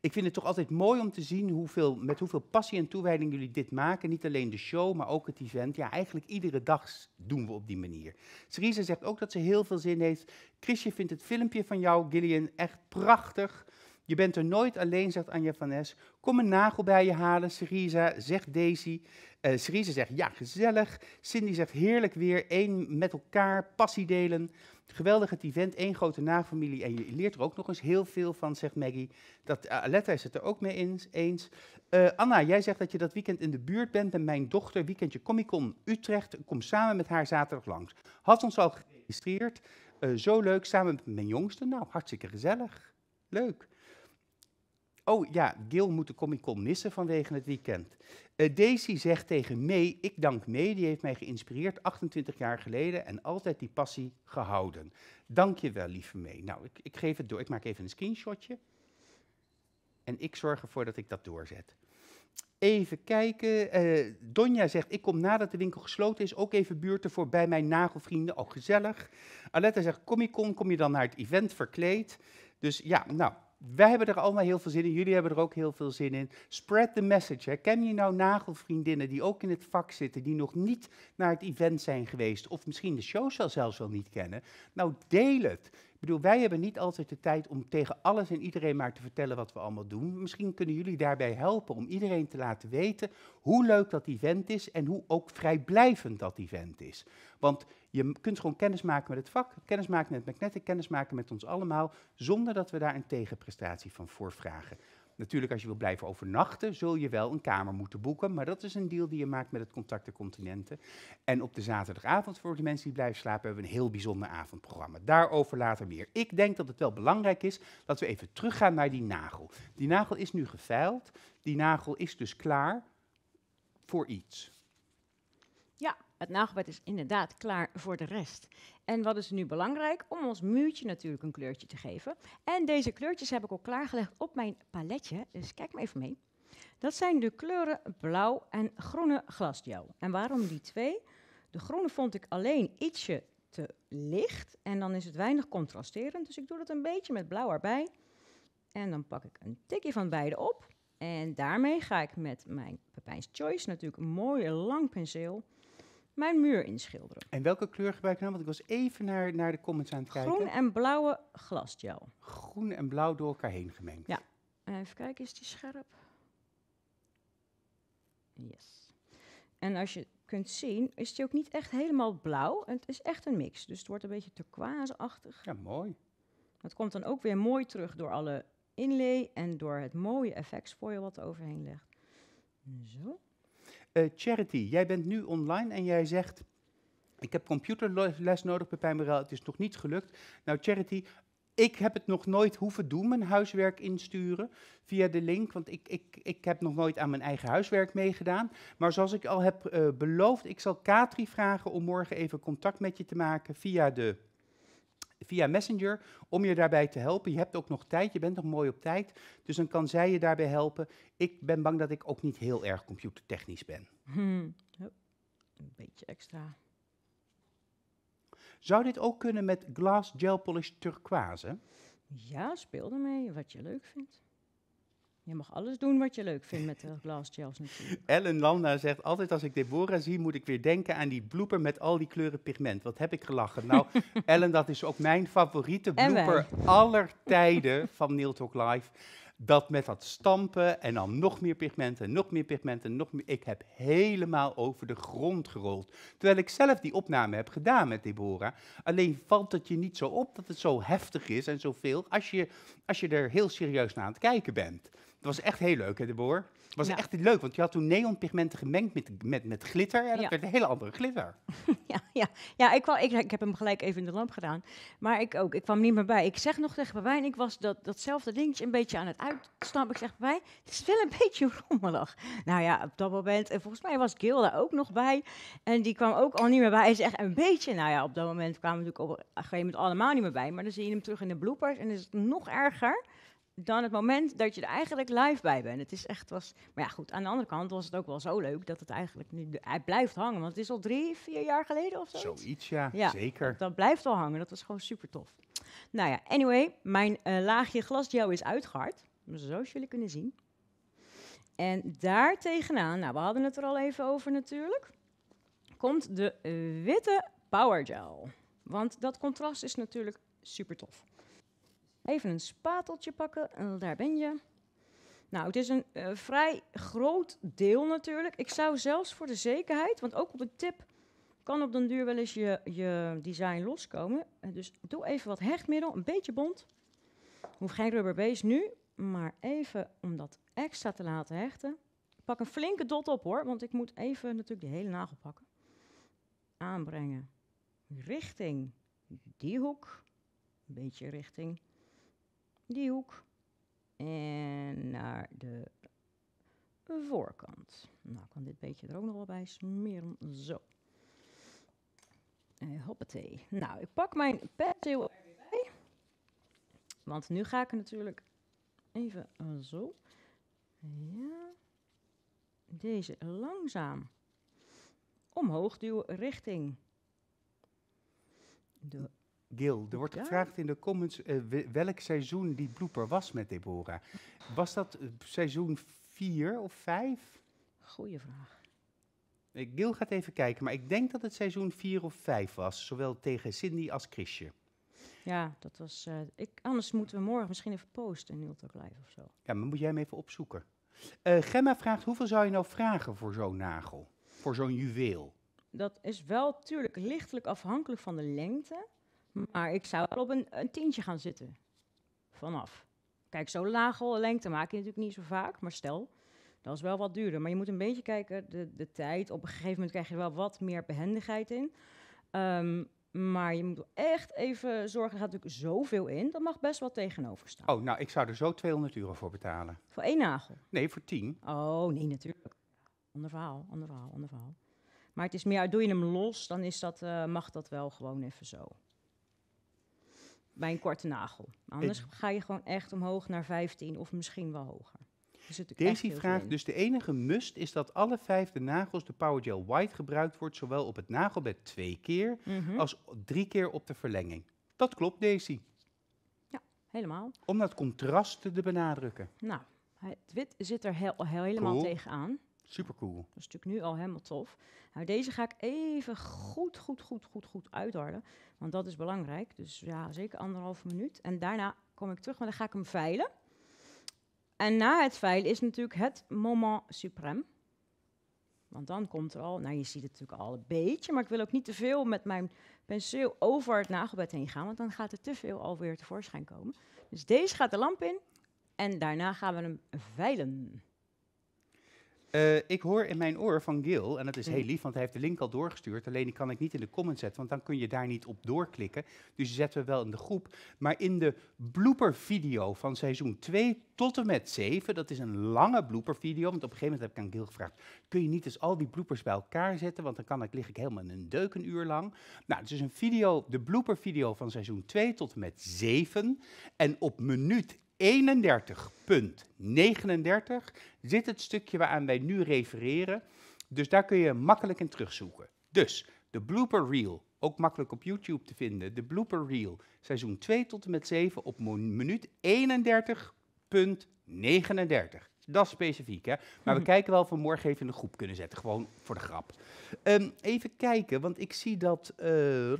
Ik vind het toch altijd mooi om te zien hoeveel, met hoeveel passie en toewijding jullie dit maken. Niet alleen de show, maar ook het event. Ja, eigenlijk iedere dag doen we op die manier. Theresa zegt ook dat ze heel veel zin heeft. Chrisje vindt het filmpje van jou, Gillian, echt prachtig. Je bent er nooit alleen, zegt Anja van Es. Kom een nagel bij je halen, Syriza, zegt Daisy. Uh, Syriza zegt ja, gezellig. Cindy zegt heerlijk weer, één met elkaar, passie delen. Geweldig het event, één grote nagelfamilie. En je leert er ook nog eens heel veel van, zegt Maggie. Dat, uh, Aletta is het er ook mee eens. Eh, Anna, jij zegt dat je dat weekend in de buurt bent met mijn dochter. Weekendje Comic Con Utrecht. Kom samen met haar zaterdag langs. Had ons al geregistreerd. zo leuk, samen met mijn jongste. Nou, hartstikke gezellig. Leuk. Oh ja, Gil moet de Comic-Con missen vanwege het weekend. Uh, Daisy zegt tegen May, ik dank May, die heeft mij geïnspireerd 28 jaar geleden en altijd die passie gehouden. Dank je wel, lieve May. Nou, ik, ik geef het door. Ik maak even een screenshotje. En ik zorg ervoor dat ik dat doorzet. Even kijken. Eh, Donja zegt, ik kom nadat de winkel gesloten is ook even buurten bij mijn nagelvrienden. Ook oh, gezellig. Aletta zegt, Comic Con, kom je dan naar het event verkleed? Dus ja, nou, wij hebben er allemaal heel veel zin in, jullie hebben er ook heel veel zin in. Spread the message. Ken je nou nagelvriendinnen die ook in het vak zitten, die nog niet naar het event zijn geweest, of misschien de show zelfs wel niet kennen? Nou, deel het bedoel, wij hebben niet altijd de tijd om tegen alles en iedereen maar te vertellen wat we allemaal doen. Misschien kunnen jullie daarbij helpen om iedereen te laten weten hoe leuk dat event is en hoe ook vrijblijvend dat event is. Want je kunt gewoon kennis maken met het vak, kennis maken met Magnetic, kennis maken met ons allemaal, zonder dat we daar een tegenprestatie van voorvragen. Natuurlijk, als je wil blijven overnachten, zul je wel een kamer moeten boeken. Maar dat is een deal die je maakt met het Contact de Continenten. En op de zaterdagavond, voor de mensen die blijven slapen, hebben we een heel bijzonder avondprogramma. Daarover later meer. Ik denk dat het wel belangrijk is dat we even teruggaan naar die nagel. Die nagel is nu geveild. Die nagel is dus klaar voor iets. Ja, het nagelbed is inderdaad klaar voor de rest. En wat is nu belangrijk? Om ons muurtje natuurlijk een kleurtje te geven. En deze kleurtjes heb ik al klaargelegd op mijn paletje. Dus kijk maar even mee. Dat zijn de kleuren blauw en groene glasgel. En waarom die twee? De groene vond ik alleen ietsje te licht en dan is het weinig contrasterend. Dus ik doe dat een beetje met blauw erbij. En dan pak ik een tikje van beide op. En daarmee ga ik met mijn Pepijn's Choice natuurlijk een mooie lang penseel mijn muur inschilderen. En welke kleur gebruik je nou? Want ik was even naar, naar de comments aan het kijken. Groen en blauwe glasgel. Groen en blauw door elkaar heen gemengd. Ja. Even kijken, is die scherp? Yes. En als je kunt zien, is die ook niet echt helemaal blauw. Het is echt een mix. Dus het wordt een beetje turquoise-achtig. Ja, mooi. Dat komt dan ook weer mooi terug door alle inlay en door het mooie effectsfoil wat er overheen legt. Zo. Eh, Charity, jij bent nu online en jij zegt... Ik heb computerles nodig bij Morel. het is nog niet gelukt. Nou, Charity, ik heb het nog nooit hoeven doen, mijn huiswerk insturen via de link. Want ik, ik, ik heb nog nooit aan mijn eigen huiswerk meegedaan. Maar zoals ik al heb eh, beloofd, ik zal Katri vragen om morgen even contact met je te maken via de via Messenger om je daarbij te helpen. Je hebt ook nog tijd, je bent nog mooi op tijd. Dus dan kan zij je daarbij helpen. Ik ben bang dat ik ook niet heel erg computertechnisch ben. Hmm. een beetje extra. Zou dit ook kunnen met Glass Gel Polish Turquoise? Ja, speel ermee, wat je leuk vindt. Je mag alles doen wat je leuk vindt met de Glass Gels natuurlijk. Ellen Landa zegt altijd als ik Deborah zie, moet ik weer denken aan die blooper met al die kleuren pigment. Wat heb ik gelachen. Nou, Ellen, dat is ook mijn favoriete blooper aller tijden van Neil Talk Live. Dat met dat stampen en dan nog meer pigmenten, nog meer pigmenten, nog meer. Ik heb helemaal over de grond gerold. Terwijl ik zelf die opname heb gedaan met Deborah. Alleen valt het je niet zo op dat het zo heftig is en zoveel als je, als je er heel serieus naar aan het kijken bent. Het was echt heel leuk, hè, de boer. Het was ja. echt leuk, want je had toen neonpigmenten gemengd met, met, met glitter. En dat werd een hele andere glitter. ja, ja. ja ik, wou, ik, ik, heb hem gelijk even in de lamp gedaan. Maar ik ook, ik kwam niet meer bij. Ik zeg nog tegen Babijn, ik was dat, datzelfde dingetje een beetje aan het uitstappen. Ik zeg, bij, het is wel een beetje rommelig. Nou ja, op dat moment, en volgens mij was Gilda ook nog bij. En die kwam ook al niet meer bij. Hij is echt een beetje, nou ja, op dat moment kwamen we natuurlijk op een gegeven moment allemaal niet meer bij. Maar dan zie je hem terug in de bloopers en is het nog erger dan het moment dat je er eigenlijk live bij bent. Het is echt was. Maar ja, goed, aan de andere kant was het ook wel zo leuk dat het eigenlijk nu. Hij blijft hangen, want het is al drie, vier jaar geleden of zo. Zoiets, ja, zeker. Dat blijft al hangen, dat was gewoon super tof. Nou ja, anyway, mijn eh, laagje glasgel is uitgehard. Zoals jullie kunnen zien. En daar tegenaan, nou, we hadden het er al even over natuurlijk, komt de eh, witte Power Gel. Want dat contrast is natuurlijk super tof. Even een spateltje pakken en daar ben je. Nou, het is een eh, vrij groot deel natuurlijk. Ik zou zelfs voor de zekerheid, want ook op de tip kan op den duur wel eens je, je design loskomen. Eh, dus doe even wat hechtmiddel, een beetje bont. Hoeft geen rubber base nu, maar even om dat extra te laten hechten. Pak een flinke dot op hoor, want ik moet even natuurlijk de hele nagel pakken. Aanbrengen. Richting die hoek. Een beetje richting die hoek en naar de voorkant. Nou, kan dit beetje er ook nog wel bij smeren. Zo. En eh, hoppatee. Nou, ik pak mijn penseel er weer bij. Want nu ga ik natuurlijk even eh, zo. Ja. Deze langzaam omhoog duwen richting de Gil. Er wordt gevraagd in de comments eh, welk seizoen die blooper was met Deborah. Was dat eh, seizoen 4 of 5? Goeie vraag. Gil gaat even kijken, maar ik denk dat het seizoen 4 of 5 was. Zowel tegen Cindy als Chrisje. Ja, dat was. Eh, ik, anders moeten we morgen misschien even posten in Nul Talk Live of zo. Ja, maar moet jij hem even opzoeken. Gemma vraagt: hoeveel zou je nou vragen voor zo'n nagel? Voor zo'n juweel? Dat is wel natuurlijk lichtelijk afhankelijk van de lengte. Maar ik zou wel op een, een tientje gaan zitten. Vanaf. Kijk, zo'n lage lengte maak je natuurlijk niet zo vaak, maar stel, dat is wel wat duurder. Maar je moet een beetje kijken, de, de tijd. Op een gegeven moment krijg je er wel wat meer behendigheid in. Ehm, maar je moet echt even zorgen, er gaat natuurlijk zoveel in. Dat mag best wel tegenover staan. Oh, nou, ik zou er zo 200 euro voor betalen. Voor één nagel? Nee, voor tien. Oh, nee, natuurlijk. Ander verhaal, ander verhaal, verhaal. Maar het is meer, doe je hem los, dan is dat, eh, mag dat wel gewoon even zo bij een korte nagel. Anders ga je gewoon echt omhoog naar 15 of misschien wel hoger. Daisy vraagt dus de enige must is dat alle vijfde nagels de Power Gel White gebruikt wordt, zowel op het nagelbed twee keer mhm. als drie keer op de verlenging. Dat klopt, Daisy. Ja, helemaal. Om dat contrast te benadrukken. Nou, het wit zit er heel, helemaal tegenaan. Super cool. Dat is natuurlijk nu al helemaal tof. Nou, deze ga ik even goed, goed, goed, goed, goed uitharden. Want dat is belangrijk. Dus ja, zeker anderhalve minuut. En daarna kom ik terug, maar dan ga ik hem veilen. En na het veilen is natuurlijk het moment suprême. Want dan komt er al, nou je ziet het natuurlijk al een beetje, maar ik wil ook niet te veel met mijn penseel over het nagelbed heen gaan, want dan gaat er te veel alweer tevoorschijn komen. Dus deze gaat de lamp in en daarna gaan we hem veilen. Eh, ik hoor in mijn oor van Gil, en dat is heel mm. lief, want hij heeft de link al doorgestuurd. Alleen die kan ik niet in de comment zetten, want dan kun je daar niet op doorklikken. Dus die zetten we wel in de groep. Maar in de bloopervideo van seizoen 2 tot en met 7, dat is een lange bloopervideo. Want op een gegeven moment heb ik aan Gil gevraagd: kun je niet eens al die bloopers bij elkaar zetten? Want dan kan ik, lig ik helemaal in een deuk een uur lang. Nou, het is een video, de bloopervideo van seizoen 2 tot en met 7. En op minuut 31.39 zit het stukje waaraan wij nu refereren. Dus daar kun je makkelijk in terugzoeken. Dus de blooper reel, ook makkelijk op YouTube te vinden. De blooper reel, seizoen 2 tot en met 7 op minuut 31.39. Dat is specifiek, hè? Maar we mhm. kijken wel vanmorgen even in de groep kunnen zetten. Gewoon voor de grap. Ehm, even kijken, want ik zie dat... Eh,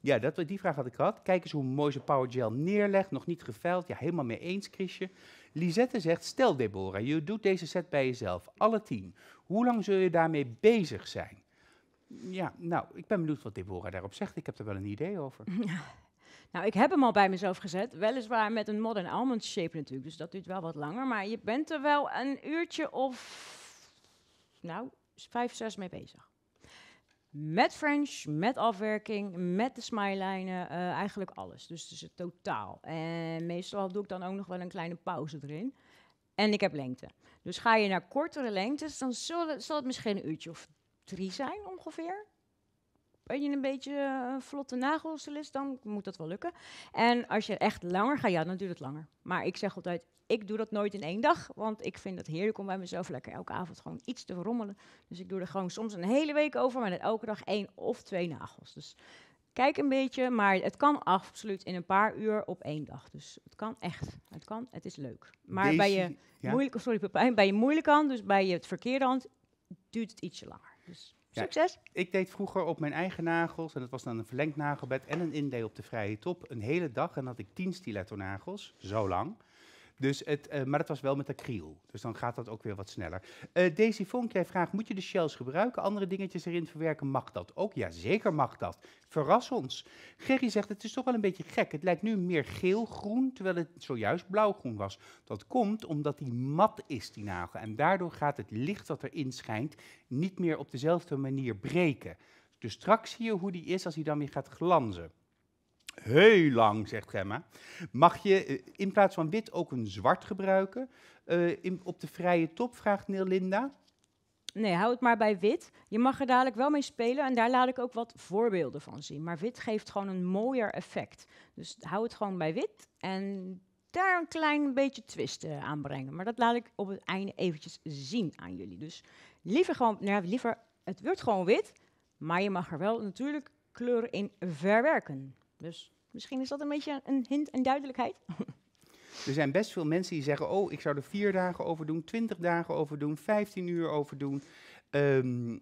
ja, dat, die vraag had ik gehad. Kijk eens hoe mooi ze Power Gel neerlegt. Nog niet geveild. Ja, helemaal mee eens, Chrisje. Lisette zegt, stel Deborah, je doet deze set bij jezelf. Alle tien. Hoe lang zul je daarmee bezig zijn? Ja, nou, ik ben benieuwd wat Deborah daarop zegt. Ik heb er wel een idee over. Ja. Nou, ik heb hem al bij mezelf gezet. Weliswaar met een modern almond shape natuurlijk. Dus dat duurt wel wat langer. Maar je bent er wel een uurtje of... Nou, vijf, zes mee bezig. Met French, met afwerking, met de smijlijnen, uh, eh, eigenlijk alles. Dus het is het totaal. En meestal doe ik dan ook nog wel een kleine pauze erin. En ik heb lengte. Dus ga je naar kortere lengtes, dan zal zal het misschien een uurtje of drie zijn ongeveer ben je een beetje een eh, vlotte nagelstylist, dan moet dat wel lukken. En als je echt langer gaat, ja, dan duurt het langer. Maar ik zeg altijd, ik doe dat nooit in één dag, want ik vind het heerlijk om bij mezelf lekker elke avond gewoon iets te rommelen. Dus ik doe er gewoon soms een hele week over, maar dan elke dag één of twee nagels. Dus kijk een beetje, maar het kan absoluut in een paar uur op één dag. Dus het kan echt. Het kan, het is leuk. Maar bij je moeilijke, sorry bij je moeilijke hand, dus bij je het verkeerde hand, duurt het ietsje langer. Dus Succes! ik deed vroeger op mijn eigen nagels, en dat was dan een verlengd nagelbed en een inlay op de vrije top, een hele dag en had ik tien stiletto nagels, zo lang. Dus het, eh, maar dat was wel met acryl. Dus dan gaat dat ook weer wat sneller. Uh, Daisy Vonk, jij vraagt, moet je de shells gebruiken? Andere dingetjes erin verwerken? Mag dat ook? Ja, zeker mag dat. Verras ons. Gerry zegt, het is toch wel een beetje gek. Het lijkt nu meer geel-groen, terwijl het zojuist blauw-groen was. Dat komt omdat die mat is, die nagel. En daardoor gaat het licht dat erin schijnt niet meer op dezelfde manier breken. Dus straks zie je hoe die is als hij dan weer gaat glanzen. Heel lang, zegt Gemma. Mag je eh, in plaats van wit ook een zwart gebruiken? Eh, op de vrije top, vraagt Neil Linda. Nee, hou het maar bij wit. Je mag er dadelijk wel mee spelen en daar laat ik ook wat voorbeelden van zien. Maar wit geeft gewoon een mooier effect. Dus hou het gewoon bij wit en daar een klein beetje twist eh, aan brengen. Maar dat laat ik op het einde eventjes zien aan jullie. Dus liever gewoon, nou, liever, het wordt gewoon wit, maar je mag er wel natuurlijk kleuren in verwerken. Dus misschien is dat een beetje een hint en duidelijkheid. Er zijn best veel mensen die zeggen: Oh, ik zou er vier dagen over doen, twintig dagen over doen, vijftien uur over doen. Ehm,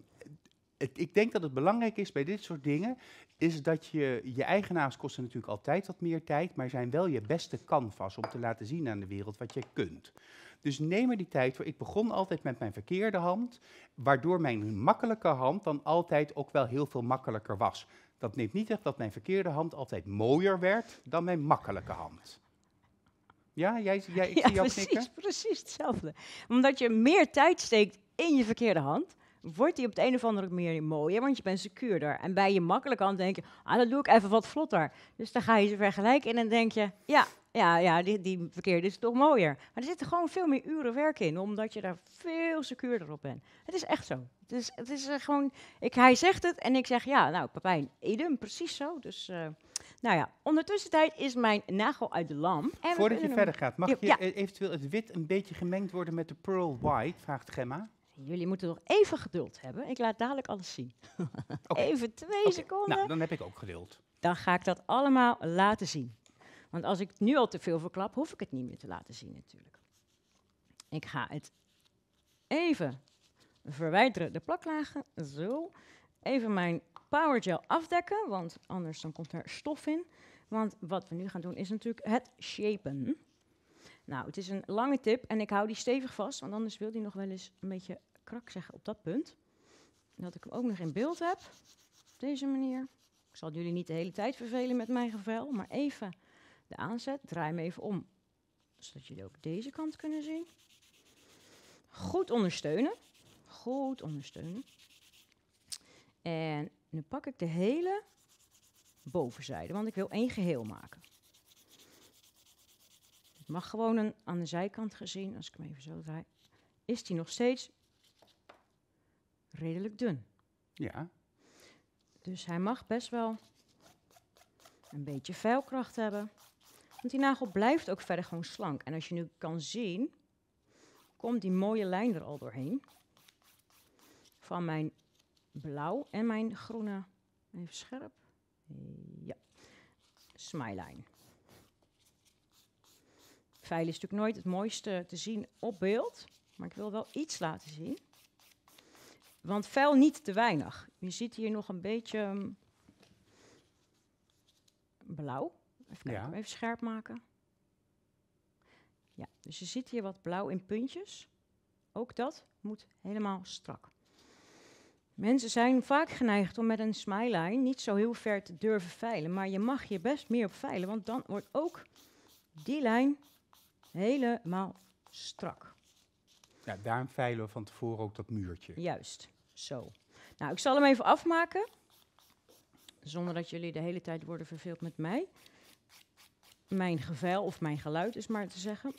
het, ik denk dat het belangrijk is bij dit soort dingen, is dat je, je eigenaars kosten natuurlijk altijd wat meer tijd, maar zijn wel je beste canvas om te laten zien aan de wereld wat je kunt. Dus neem er die tijd voor. Ik begon altijd met mijn verkeerde hand, waardoor mijn makkelijke hand dan altijd ook wel heel veel makkelijker was. Dat neemt niet weg dat mijn verkeerde hand altijd mooier werd dan mijn makkelijke hand. Ja, jij, jij ik ja, zie jou precies, precies hetzelfde. Omdat je meer tijd steekt in je verkeerde hand, wordt die op het een of andere manier mooier, want je bent secuurder. En bij je makkelijke hand denk je, ah, dat doe ik even wat vlotter. Dus dan ga je ze vergelijken en dan denk je, ja, ja, ja die, die verkeerde is toch mooier. Maar er zitten gewoon veel meer uren werk in, omdat je daar veel secuurder op bent. Het is echt zo. Het is, het is eh, gewoon, ik, hij zegt het en ik zeg ja, nou Papijn, idem, precies zo. Dus eh, nou ja, ondertussen is mijn nagel uit de lamp. Voordat je verder gaat, mag je e-, eventueel het wit een beetje gemengd worden met de pearl white, vraagt Gemma. Jullie moeten nog even geduld hebben. Ik laat dadelijk alles zien. Even twee seconden. Nou, dan heb ik ook geduld. Dan ga ik dat allemaal laten zien. Want als ik nu al te veel verklap, hoef ik het niet meer te laten zien natuurlijk. Ik ga het even verwijderen, de plaklagen, zo. Even mijn powergel afdekken, want anders dan komt er stof in. Want wat we nu gaan doen is natuurlijk het shapen. Nou, het is een lange tip en ik hou die stevig vast, want anders wil die nog wel eens een beetje krak zeggen op dat punt. Dat ik hem ook nog in beeld heb, op deze manier. Ik zal jullie niet de hele tijd vervelen met mijn gevel, maar even de aanzet. Draai hem even om, zodat jullie ook deze kant kunnen zien. Goed ondersteunen. Goed ondersteunen. En nu pak ik de hele bovenzijde, want ik wil één geheel maken. Het mag gewoon een, aan de zijkant gezien, als ik hem even zo draai, is die nog steeds redelijk dun. Ja. Dus hij mag best wel een beetje vuilkracht hebben. Want die nagel blijft ook verder gewoon slank. En als je nu kan zien, komt die mooie lijn er al doorheen. Van mijn blauw en mijn groene, even scherp, ja, smilijn. Veil is natuurlijk nooit het mooiste te zien op beeld, maar ik wil wel iets laten zien. Want vuil niet te weinig. Je ziet hier nog een beetje mm, blauw. Even kijken, even scherp maken. Ja, dus je ziet hier wat blauw in puntjes. Ook dat moet helemaal strak. Mensen zijn vaak geneigd om met een smiley niet zo heel ver te durven veilen. Maar je mag je best meer op veilen, want dan wordt ook die lijn helemaal strak. Ja, daarom veilen we van tevoren ook dat muurtje. Juist, zo. Nou, ik zal hem even afmaken, zonder dat jullie de hele tijd worden verveeld met mij mijn gevel of mijn geluid is maar te zeggen.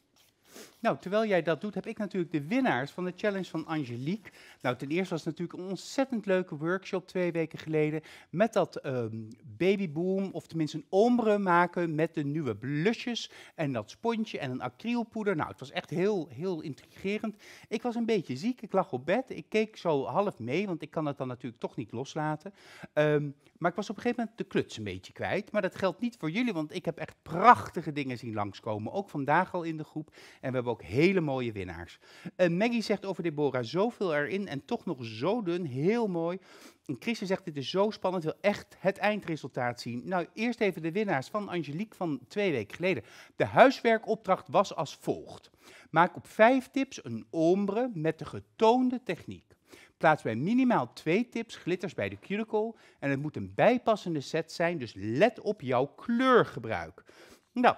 Nou, terwijl jij dat doet, heb ik natuurlijk de winnaars van de challenge van Angelique. Nou, ten eerste was het natuurlijk een ontzettend leuke workshop twee weken geleden. Met dat ehm, babyboom, of tenminste een ombre maken met de nieuwe blusjes. En dat spontje en een acrylpoeder. Nou, het was echt heel, heel intrigerend. Ik was een beetje ziek, ik lag op bed. Ik keek zo half mee, want ik kan het dan natuurlijk toch niet loslaten. Ehm, maar ik was op een gegeven moment de kluts een beetje kwijt. Maar dat geldt niet voor jullie, want ik heb echt prachtige dingen zien langskomen. Ook vandaag al in de groep. En we hebben ook hele mooie winnaars. Eh, Maggie zegt over Deborah zoveel erin en toch nog zo dun. Heel mooi. En Christen zegt, dit is zo spannend, wil echt het eindresultaat zien. Nou, eerst even de winnaars van Angelique van twee weken geleden. De huiswerkopdracht was als volgt. Maak op vijf tips een ombre met de getoonde techniek. Plaats bij minimaal twee tips glitters bij de cuticle. En het moet een bijpassende set zijn, dus let op jouw kleurgebruik. Nou,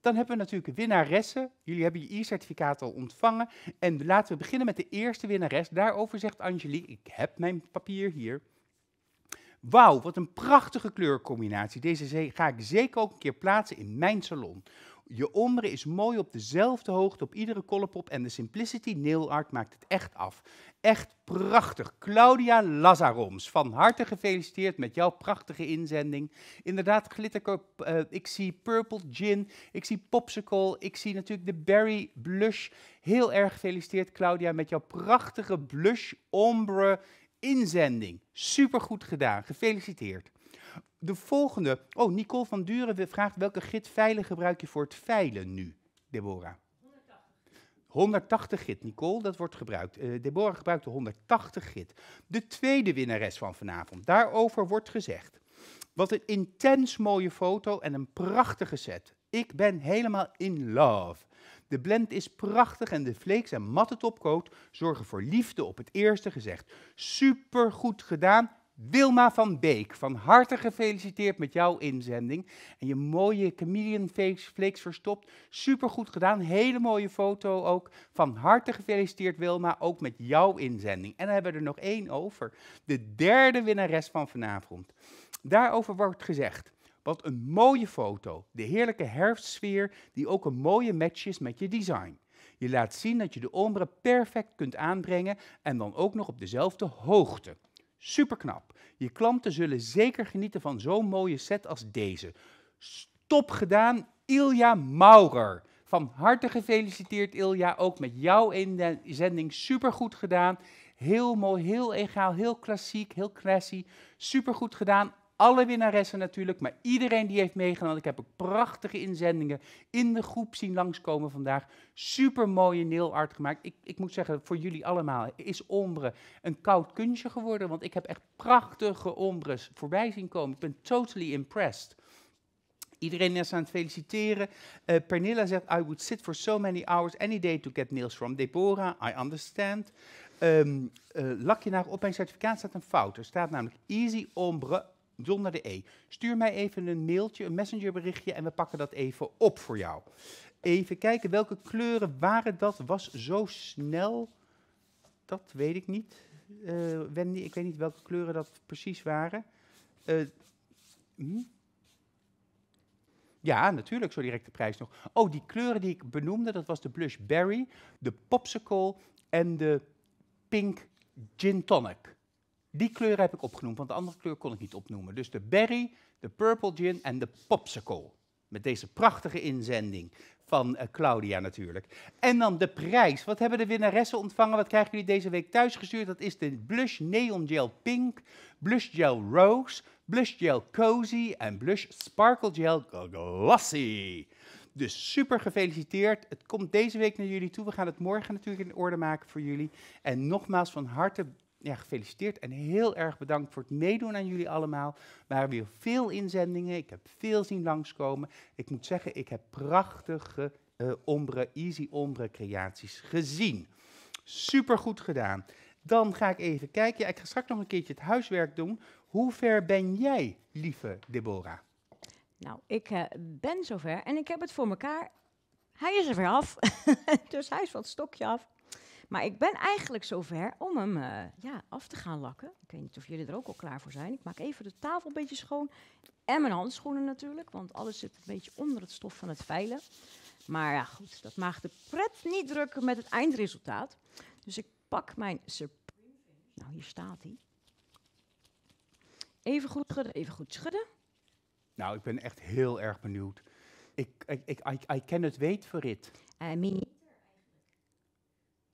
dan hebben we natuurlijk winnaressen. Jullie hebben je e-certificaat al ontvangen. En laten we beginnen met de eerste winnares. Daarover zegt Angelique, ik heb mijn papier hier. Wauw, wat een prachtige kleurcombinatie. Deze ga ik zeker ook een keer plaatsen in mijn salon. Je ombre is mooi op dezelfde hoogte op iedere kollepop en de Simplicity Nail Art maakt het echt af. Echt prachtig. Claudia Lazaroms, van harte gefeliciteerd met jouw prachtige inzending. Inderdaad, glitter, eh, ik zie purple gin, ik zie popsicle, ik zie natuurlijk de berry blush. Heel erg gefeliciteerd Claudia met jouw prachtige blush ombre inzending. Supergoed gedaan, gefeliciteerd. De volgende. Oh, Nicole van Duren vraagt welke git veilen gebruik je voor het veilen nu, Deborah? 180 git, Nicole, dat wordt gebruikt. Eh, Deborah gebruikt de 180 git. De tweede winnares van vanavond. Daarover wordt gezegd. Wat een intens mooie foto en een prachtige set. Ik ben helemaal in love. De blend is prachtig en de flakes en matte topcoat zorgen voor liefde op het eerste gezicht. Super goed gedaan. Wilma van Beek, van harte gefeliciteerd met jouw inzending. En je mooie chameleon flakes verstopt. Supergoed gedaan, hele mooie foto ook. Van harte gefeliciteerd Wilma, ook met jouw inzending. En dan hebben we er nog één over. De derde winnares van vanavond. Daarover wordt gezegd. Wat een mooie foto. De heerlijke herfstsfeer die ook een mooie match is met je design. Je laat zien dat je de ombre perfect kunt aanbrengen en dan ook nog op dezelfde hoogte. Superknap. Je klanten zullen zeker genieten van zo'n mooie set als deze. Stop gedaan, Ilja Maurer. Van harte gefeliciteerd, Ilja. Ook met jouw inzending supergoed gedaan. Heel mooi, heel egaal, heel klassiek, heel classy. Supergoed gedaan alle winnaressen natuurlijk, maar iedereen die heeft meegedaan. Ik heb ook prachtige inzendingen in de groep zien langskomen vandaag. Super mooie nail art gemaakt. Ik, ik moet zeggen, voor jullie allemaal is ombre een koud kunstje geworden. Want ik heb echt prachtige ombres voorbij zien komen. Ik ben totally impressed. Iedereen is aan het feliciteren. Uh, Pernilla zegt, I would sit for so many hours any day to get nails from Deborah. I understand. Um, ehm, uh, eh, Lakje naar op mijn certificaat staat een fout. Er staat namelijk easy ombre zonder de E. Stuur mij even een mailtje, een messengerberichtje en we pakken dat even op voor jou. Even kijken, welke kleuren waren dat? Was zo snel? Dat weet ik niet. Eh, Wendy, ik weet niet welke kleuren dat precies waren. Eh, hm? Ja, natuurlijk, zo direct de prijs nog. Oh, die kleuren die ik benoemde, dat was de blush berry, de popsicle en de pink gin tonic. Die kleuren heb ik opgenoemd, want de andere kleur kon ik niet opnoemen. Dus de berry, de purple gin en de popsicle. Met deze prachtige inzending van eh, Claudia natuurlijk. En dan de prijs. Wat hebben de winnaressen ontvangen? Wat krijgen jullie deze week thuisgestuurd? Dat is de Blush Neon Gel Pink, Blush Gel Rose, Blush Gel Cozy en Blush Sparkle Gel Glossy. Dus super gefeliciteerd. Het komt deze week naar jullie toe. We gaan het morgen natuurlijk in orde maken voor jullie. En nogmaals van harte ja, gefeliciteerd en heel erg bedankt voor het meedoen aan jullie allemaal. We waren weer veel inzendingen, ik heb veel zien langskomen. Ik moet zeggen, ik heb prachtige eh, ombre, easy ombre creaties gezien. Super goed gedaan. Dan ga ik even kijken. ik ga straks nog een keertje het huiswerk doen. Hoe ver ben jij, lieve Deborah? Nou, ik eh, ben zover en ik heb het voor mekaar. Hij is er weer af, dus hij is van stokje af. Maar ik ben eigenlijk zover om hem eh, ja, af te gaan lakken. Ik weet niet of jullie er ook al klaar voor zijn. Ik maak even de tafel een beetje schoon. En mijn handschoenen natuurlijk, want alles zit een beetje onder het stof van het veilen. Maar ja, goed, dat mag de pret niet drukken met het eindresultaat. Dus ik pak mijn Supreme Nou, hier staat hij. Even goed schudden, even goed schudden. Nou, ik ben echt heel erg benieuwd. Ik, ik, ik weet voor cannot wait voor Uh,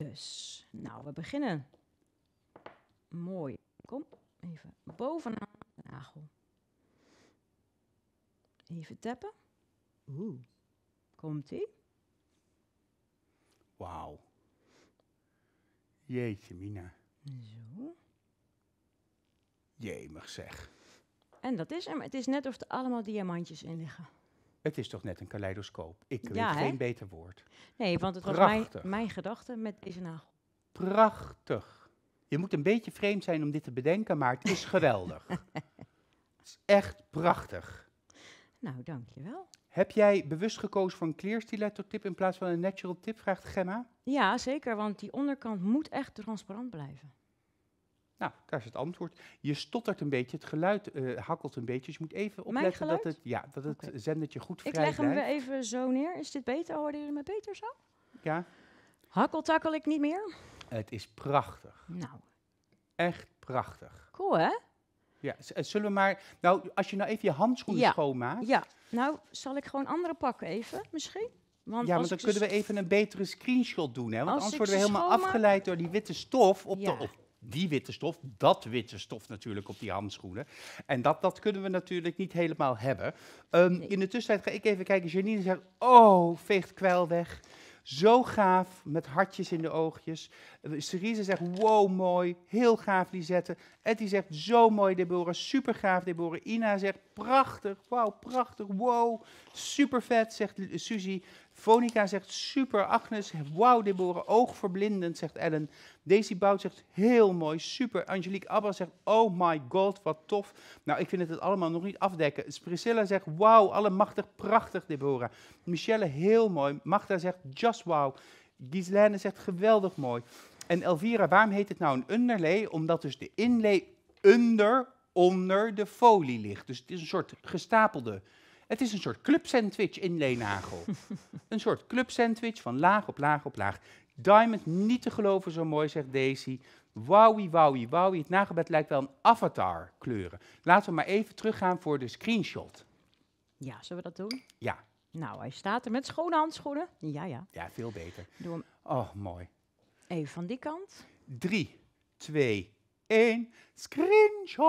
dus, nou, we beginnen. Mooi. Kom, even bovenaan de nagel. Even tappen. Oeh. Komt-ie. Wauw. Jeetje, Mina. Zo. mag zeg. En dat is hem. Het is net of er allemaal diamantjes in liggen. Het is toch net een kaleidoscoop. Ik weet geen beter woord. Nee, want het was mijn, mijn gedachte met deze nagel. Prachtig. Je moet een beetje vreemd zijn om dit te bedenken, maar het is geweldig. het is echt prachtig. Nou, dankjewel. Heb jij bewust gekozen voor een clear tip in plaats van een natural tip, vraagt Gemma? Ja, zeker, want die onderkant moet echt transparant blijven. Nou, daar is het antwoord. Je stottert een beetje, het geluid uh, hakkelt een beetje. Dus je moet even opleggen dat het, ja, dat het zendertje goed vrij Ik leg hem weer even zo neer. Is dit beter? Hoorden jullie me beter zo? Ja. Hakkeltakkel ik niet meer? Het is prachtig. Nou. Echt prachtig. Cool, hè? Ja, eh, zullen we maar... Nou, als je nou even je handschoenen schoonmaakt... Ja, nou, zal ik gewoon andere pakken even, misschien? Want ja, want dan kunnen we even een betere screenshot doen, hè? Want anders worden we helemaal afgeleid door die witte stof op de die witte stof, dat witte stof natuurlijk op die handschoenen. En dat, dat kunnen we natuurlijk niet helemaal hebben. Ehm, in de tussentijd ga ik even kijken. Janine zegt, oh, veegt kwel weg. Zo gaaf, met hartjes in de oogjes. Eh, Cerise zegt, wow, mooi. Heel gaaf, Lisette. Etty zegt, zo mooi, Deborah. Super gaaf, Deborah. Ina zegt, prachtig. Wauw, prachtig. Wow, super vet, zegt Suzy. Vonica zegt super. Agnes, wauw Deborah, oogverblindend, zegt Ellen. Daisy Bout zegt heel mooi, super. Angelique Abba zegt oh my god, wat tof. Nou, ik vind het allemaal nog niet afdekken. Priscilla zegt wauw, allemachtig, prachtig Deborah. Michelle, heel mooi. Magda zegt just wow. Gislaine zegt geweldig mooi. En Elvira, waarom heet het nou een underlay? Omdat dus de inlay under, onder de folie ligt. Dus het is een soort gestapelde het is een soort club sandwich in Leenagel. een soort club sandwich van laag op laag op laag. Diamond, niet te geloven zo mooi, zegt Daisy. Wauwie wauwie wauwie. Het nagelbed lijkt wel een avatar kleuren. Laten we maar even teruggaan voor de screenshot. Ja, zullen we dat doen? Ja. Nou, hij staat er met schone handschoenen. Ja, ja. Ja, veel beter. Doe hem. Oh, mooi. Even van die kant. Drie, twee, één. Screenshot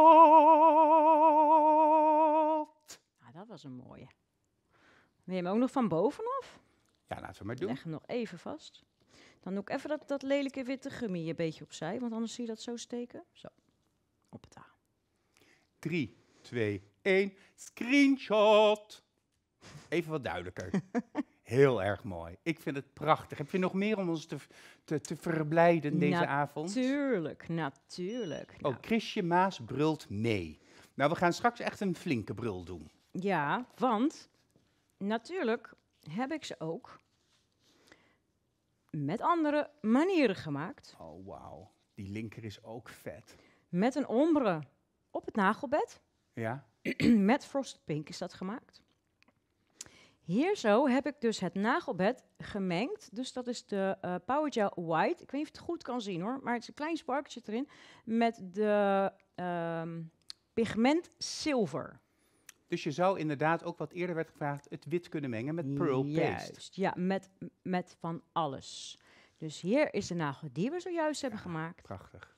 dat was een mooie. Neem hem ook nog van bovenaf? Ja, laten we maar doen. Leg hem nog even vast. Dan doe ik even dat, dat lelijke witte gummi een beetje opzij, want anders zie je dat zo steken. Zo, op het A. 3, 2, 1, screenshot. Even wat duidelijker. Heel erg mooi. Ik vind het prachtig. Heb je nog meer om ons te, te, te verblijden deze avond? Natuurlijk, natuurlijk. Nou. Oh, Chrisje Maas brult mee. Nou, we gaan straks echt een flinke brul doen. Ja, want natuurlijk heb ik ze ook met andere manieren gemaakt. Oh, wauw. Die linker is ook vet. Met een ombre op het nagelbed. Ja. met frosted pink is dat gemaakt. Hier zo heb ik dus het nagelbed gemengd. Dus dat is de eh, Power Gel White. Ik weet niet of het goed kan zien hoor, maar het is een klein sparkje erin. Met de ehm, pigment zilver. Dus je zou inderdaad ook wat eerder werd gevraagd het wit kunnen mengen met pearl paste. Juist, ja, met, met van alles. Dus hier is de nagel die we zojuist hebben gemaakt. Prachtig.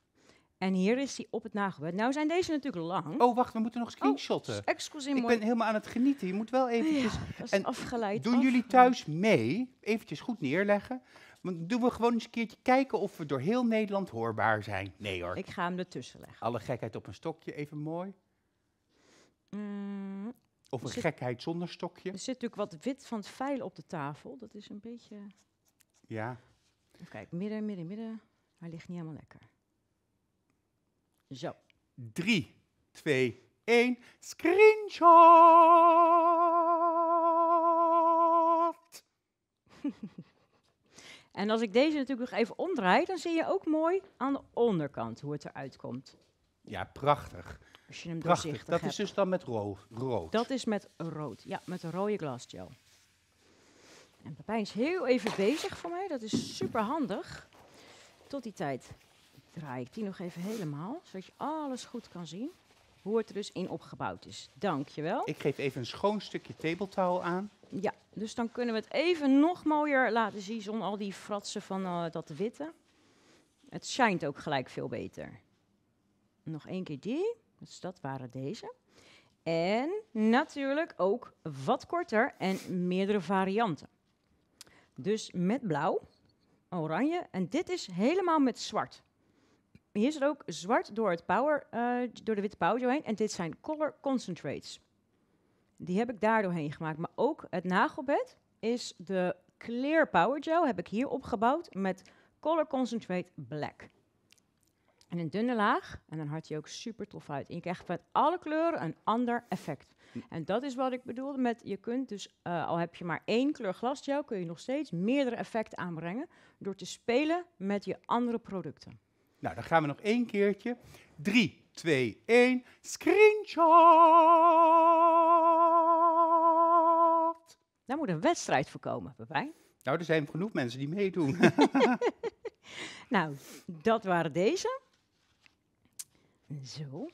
En hier is die op het nagelbed. Nou zijn deze natuurlijk lang. Oh, wacht, we moeten nog oh, screenshotten. Oh, me. Ik ben helemaal aan het genieten. Je moet wel eventjes... Ja, en afgeleid. Doen jullie thuis mee? Eventjes goed neerleggen. Want doen we gewoon eens een keertje kijken of we door heel Nederland hoorbaar zijn. Nee hoor. Ik ga hem ertussen leggen. Alle gekheid op een stokje, even mooi. Mm. Of een gekheid zonder stokje. Er zit natuurlijk wat wit van het veil op de tafel. Dat is een beetje... Ja. Even kijken, midden, midden, midden. Hij ligt niet helemaal lekker. Zo. Drie, twee, één. Screenshot! en als ik deze natuurlijk nog even omdraai, dan zie je ook mooi aan de onderkant hoe het eruit komt. Ja, prachtig. Als je hem prachtig. Dat is dus dan met rood. Dat is met rood, ja, met een rode glasgel. En Pepijn is heel even bezig voor mij. Dat is super handig. Tot die tijd draai ik die nog even helemaal, zodat je alles goed kan zien. Hoe het er dus in opgebouwd is. Dankjewel. Ik geef even een schoon stukje tabletouw aan. Ja, dus dan kunnen we het even nog mooier laten zien zonder al die fratsen van eh, dat witte. Het schijnt ook gelijk veel beter nog één keer die. Dus dat waren deze. En natuurlijk ook wat korter en meerdere varianten. Dus met blauw, oranje en dit is helemaal met zwart. Hier zit ook zwart door, het power, eh, door de witte Power heen en dit zijn color concentrates. Die heb ik daar doorheen gemaakt. Maar ook het nagelbed is de clear Power gel. heb ik hier opgebouwd met color concentrate black een dunne laag. En dan hart je ook super tof uit. En je krijgt met alle kleuren een ander effect. Hm. En dat is wat ik bedoelde met, je kunt dus, eh, al heb je maar één kleur glasgel, kun je nog steeds meerdere effecten aanbrengen door te spelen met je andere producten. Nou, dan gaan we nog één keertje. 3, 2, 1, screenshot! Daar moet een wedstrijd voor komen, bij Nou, er zijn genoeg mensen die meedoen. nou, dat waren deze. Zo.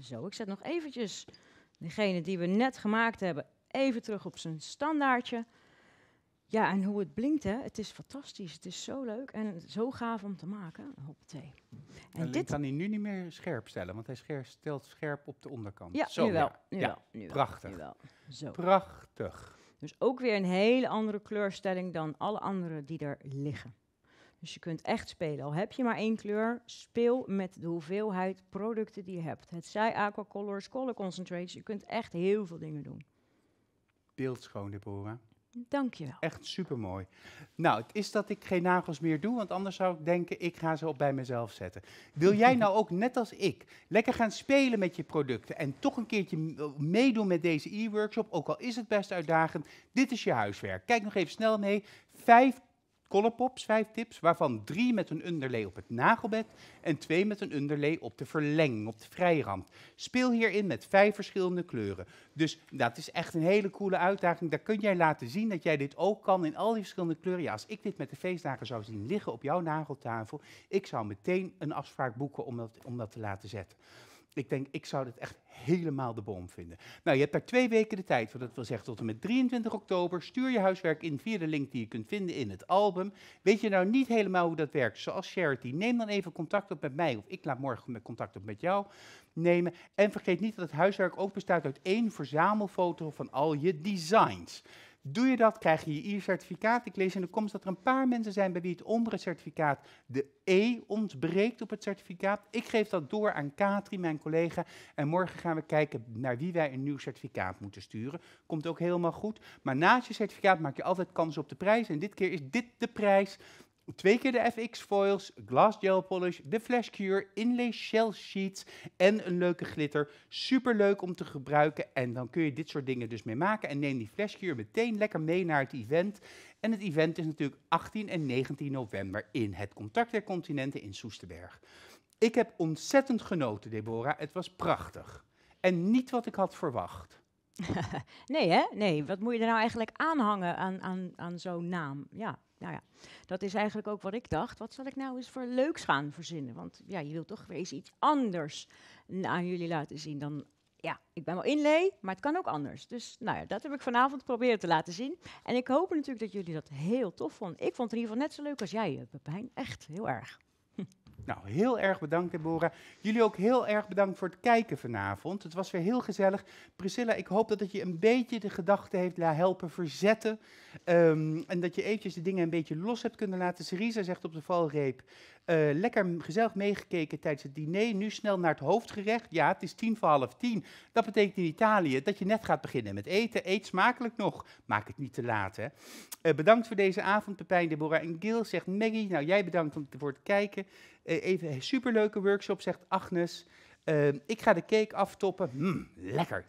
Zo, ik zet nog eventjes degene die we net gemaakt hebben even terug op zijn standaardje. Ja, en hoe het blinkt, hè. Het is fantastisch. Het is zo leuk en zo gaaf om te maken. Hoppatee. En, en dit kan hij nu niet meer scherp stellen, want hij stelt scherp op de onderkant. Ja, zo, nu wel. ja. nu ja. prachtig. wel. Zo. Prachtig. Dus ook weer een hele andere kleurstelling dan alle andere die er liggen. Dus je kunt echt spelen. Al heb je maar één kleur, speel met de hoeveelheid producten die je hebt. Het zij aquacolors, color concentrates. Je kunt echt heel veel dingen doen. Beeldschoon, Deborah. Dank je wel. Echt supermooi. Nou, het is dat ik geen nagels meer doe, want anders zou ik denken, ik ga ze op bij mezelf zetten. Wil jij nou ook, net als ik, lekker gaan spelen met je producten en toch een keertje eh, meedoen met deze e-workshop, ook al is het best uitdagend, dit is je huiswerk. Kijk nog even snel mee. Vijf vijf tips, waarvan drie met een underlay op het nagelbed en twee met een underlay op de verlenging, op de vrijrand. Speel hierin met vijf verschillende kleuren. Dus dat is echt een hele coole uitdaging. Daar kun jij laten zien dat jij dit ook kan in al die verschillende kleuren. Ja, als ik dit met de feestdagen zou zien liggen op jouw nageltafel, ik zou meteen een afspraak boeken om dat, om dat te laten zetten. Ik denk, ik zou dit echt helemaal de bom vinden. Nou, je hebt daar twee weken de tijd voor. Dat wil zeggen tot en met 23 oktober. Stuur je huiswerk in via de link die je kunt vinden in het album. Weet je nou niet helemaal hoe dat werkt, zoals Charity? Neem dan even contact op met mij of ik laat morgen contact op met jou nemen. En vergeet niet dat het huiswerk ook bestaat uit één verzamelfoto van al je designs. Doe je dat, krijg je je I-certificaat. Ik lees in de komst dat er een paar mensen zijn bij wie het onderen certificaat de E ontbreekt op het certificaat. Ik geef dat door aan Katri, mijn collega. En morgen gaan we kijken naar wie wij een nieuw certificaat moeten sturen. Komt ook helemaal goed. Maar naast je certificaat maak je altijd kans op de prijs. En dit keer is dit de prijs Twee keer de FX foils, glass gel polish, de flash cure, inlay shell sheets en een leuke glitter. Super leuk om te gebruiken en dan kun je dit soort dingen dus mee maken. En neem die flash cure meteen lekker mee naar het event. En het event is natuurlijk 18 en 19 november in het Contact der Continenten in Soesterberg. Ik heb ontzettend genoten, Deborah. Het was prachtig. En niet wat ik had verwacht. nee, hè? Nee. Wat moet je er nou eigenlijk aanhangen aan, aan, aan zo'n naam? Ja, nou ja, dat is eigenlijk ook wat ik dacht. Wat zal ik nou eens voor leuks gaan verzinnen? Want ja, je wilt toch weer eens iets anders aan jullie laten zien dan ja, ik ben wel inlay, maar het kan ook anders. Dus nou ja, dat heb ik vanavond proberen te laten zien. En ik hoop natuurlijk dat jullie dat heel tof vonden. Ik vond het in ieder geval net zo leuk als jij, eh, Pepijn. Echt heel erg. Nou, heel erg bedankt, Deborah. Jullie ook heel erg bedankt voor het kijken vanavond. Het was weer heel gezellig. Priscilla, ik hoop dat het je een beetje de gedachten heeft laten helpen verzetten. Ehm, en dat je eventjes de dingen een beetje los hebt kunnen laten. Syriza zegt op de valreep, eh, lekker gezellig meegekeken tijdens het diner. Nu snel naar het hoofdgerecht. Ja, het is tien voor half tien. Dat betekent in Italië dat je net gaat beginnen met eten. Eet smakelijk nog. Maak het niet te laat, hè. Eh, bedankt voor deze avond, Pepijn, Deborah en Gil, zegt Maggie. Nou, jij bedankt om, voor het kijken. Eh, even een superleuke workshop, zegt Agnes. ik ga de cake aftoppen. Mm, lekker.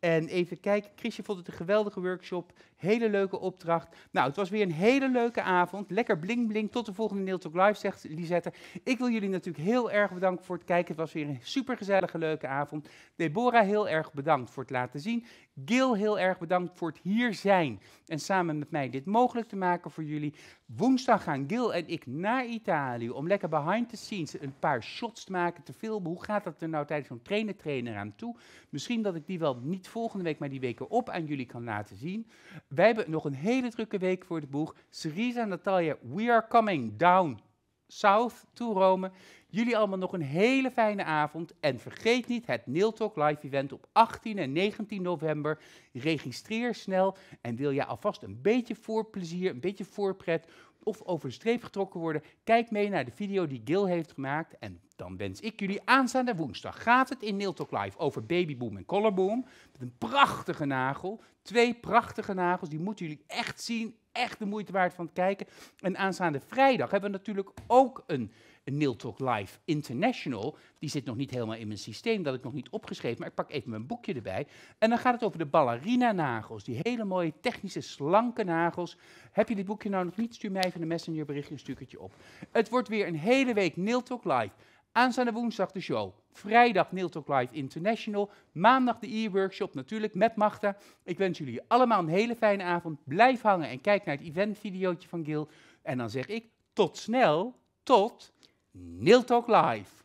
En even kijken, Chrisje vond het een geweldige workshop, hele leuke opdracht. Nou, het was weer een hele leuke avond, lekker bling bling. Tot de volgende Neil Talk Live, zegt Lisette. Ik wil jullie natuurlijk heel erg bedanken voor het kijken. Het was weer een supergezellige leuke avond. Deborah, heel erg bedankt voor het laten zien. Gil, heel erg bedankt voor het hier zijn en samen met mij dit mogelijk te maken voor jullie. Woensdag gaan Gil en ik naar Italië om lekker behind the scenes een paar shots te maken, te filmen. Hoe gaat dat er nou tijdens zo'n trainer trainer aan toe? Misschien dat ik die wel niet volgende week, maar die weken op aan jullie kan laten zien. Wij hebben nog een hele drukke week voor de boeg. Syriza, Natalia, we are coming down south to Rome. Jullie allemaal nog een hele fijne avond. En vergeet niet het Nail Live Event op 18 en 19 november. Registreer snel en wil je alvast een beetje voorplezier, een beetje voorpret of over de streep getrokken worden? Kijk mee naar de video die Gil heeft gemaakt. En dan wens ik jullie aanstaande woensdag. Gaat het in Nail Talk Live over babyboom en collarboom. Met een prachtige nagel. Twee prachtige nagels. Die moeten jullie echt zien. Echt de moeite waard van het kijken. En aanstaande vrijdag hebben we natuurlijk ook een een Nil Talk Live International. Die zit nog niet helemaal in mijn systeem, dat ik nog niet opgeschreven, maar ik pak even mijn boekje erbij. En dan gaat het over de ballerina nagels, die hele mooie technische slanke nagels. Heb je dit boekje nou nog niet, stuur mij even een messenger berichtje, een stukje op. Het wordt weer een hele week Nil Talk Live. Aanstaande woensdag de show. Vrijdag Nil Talk Live International. Maandag de e-workshop natuurlijk met Magda. Ik wens jullie allemaal een hele fijne avond. Blijf hangen en kijk naar het eventvideootje van Gil. En dan zeg ik tot snel. Tot Nil Talk Live.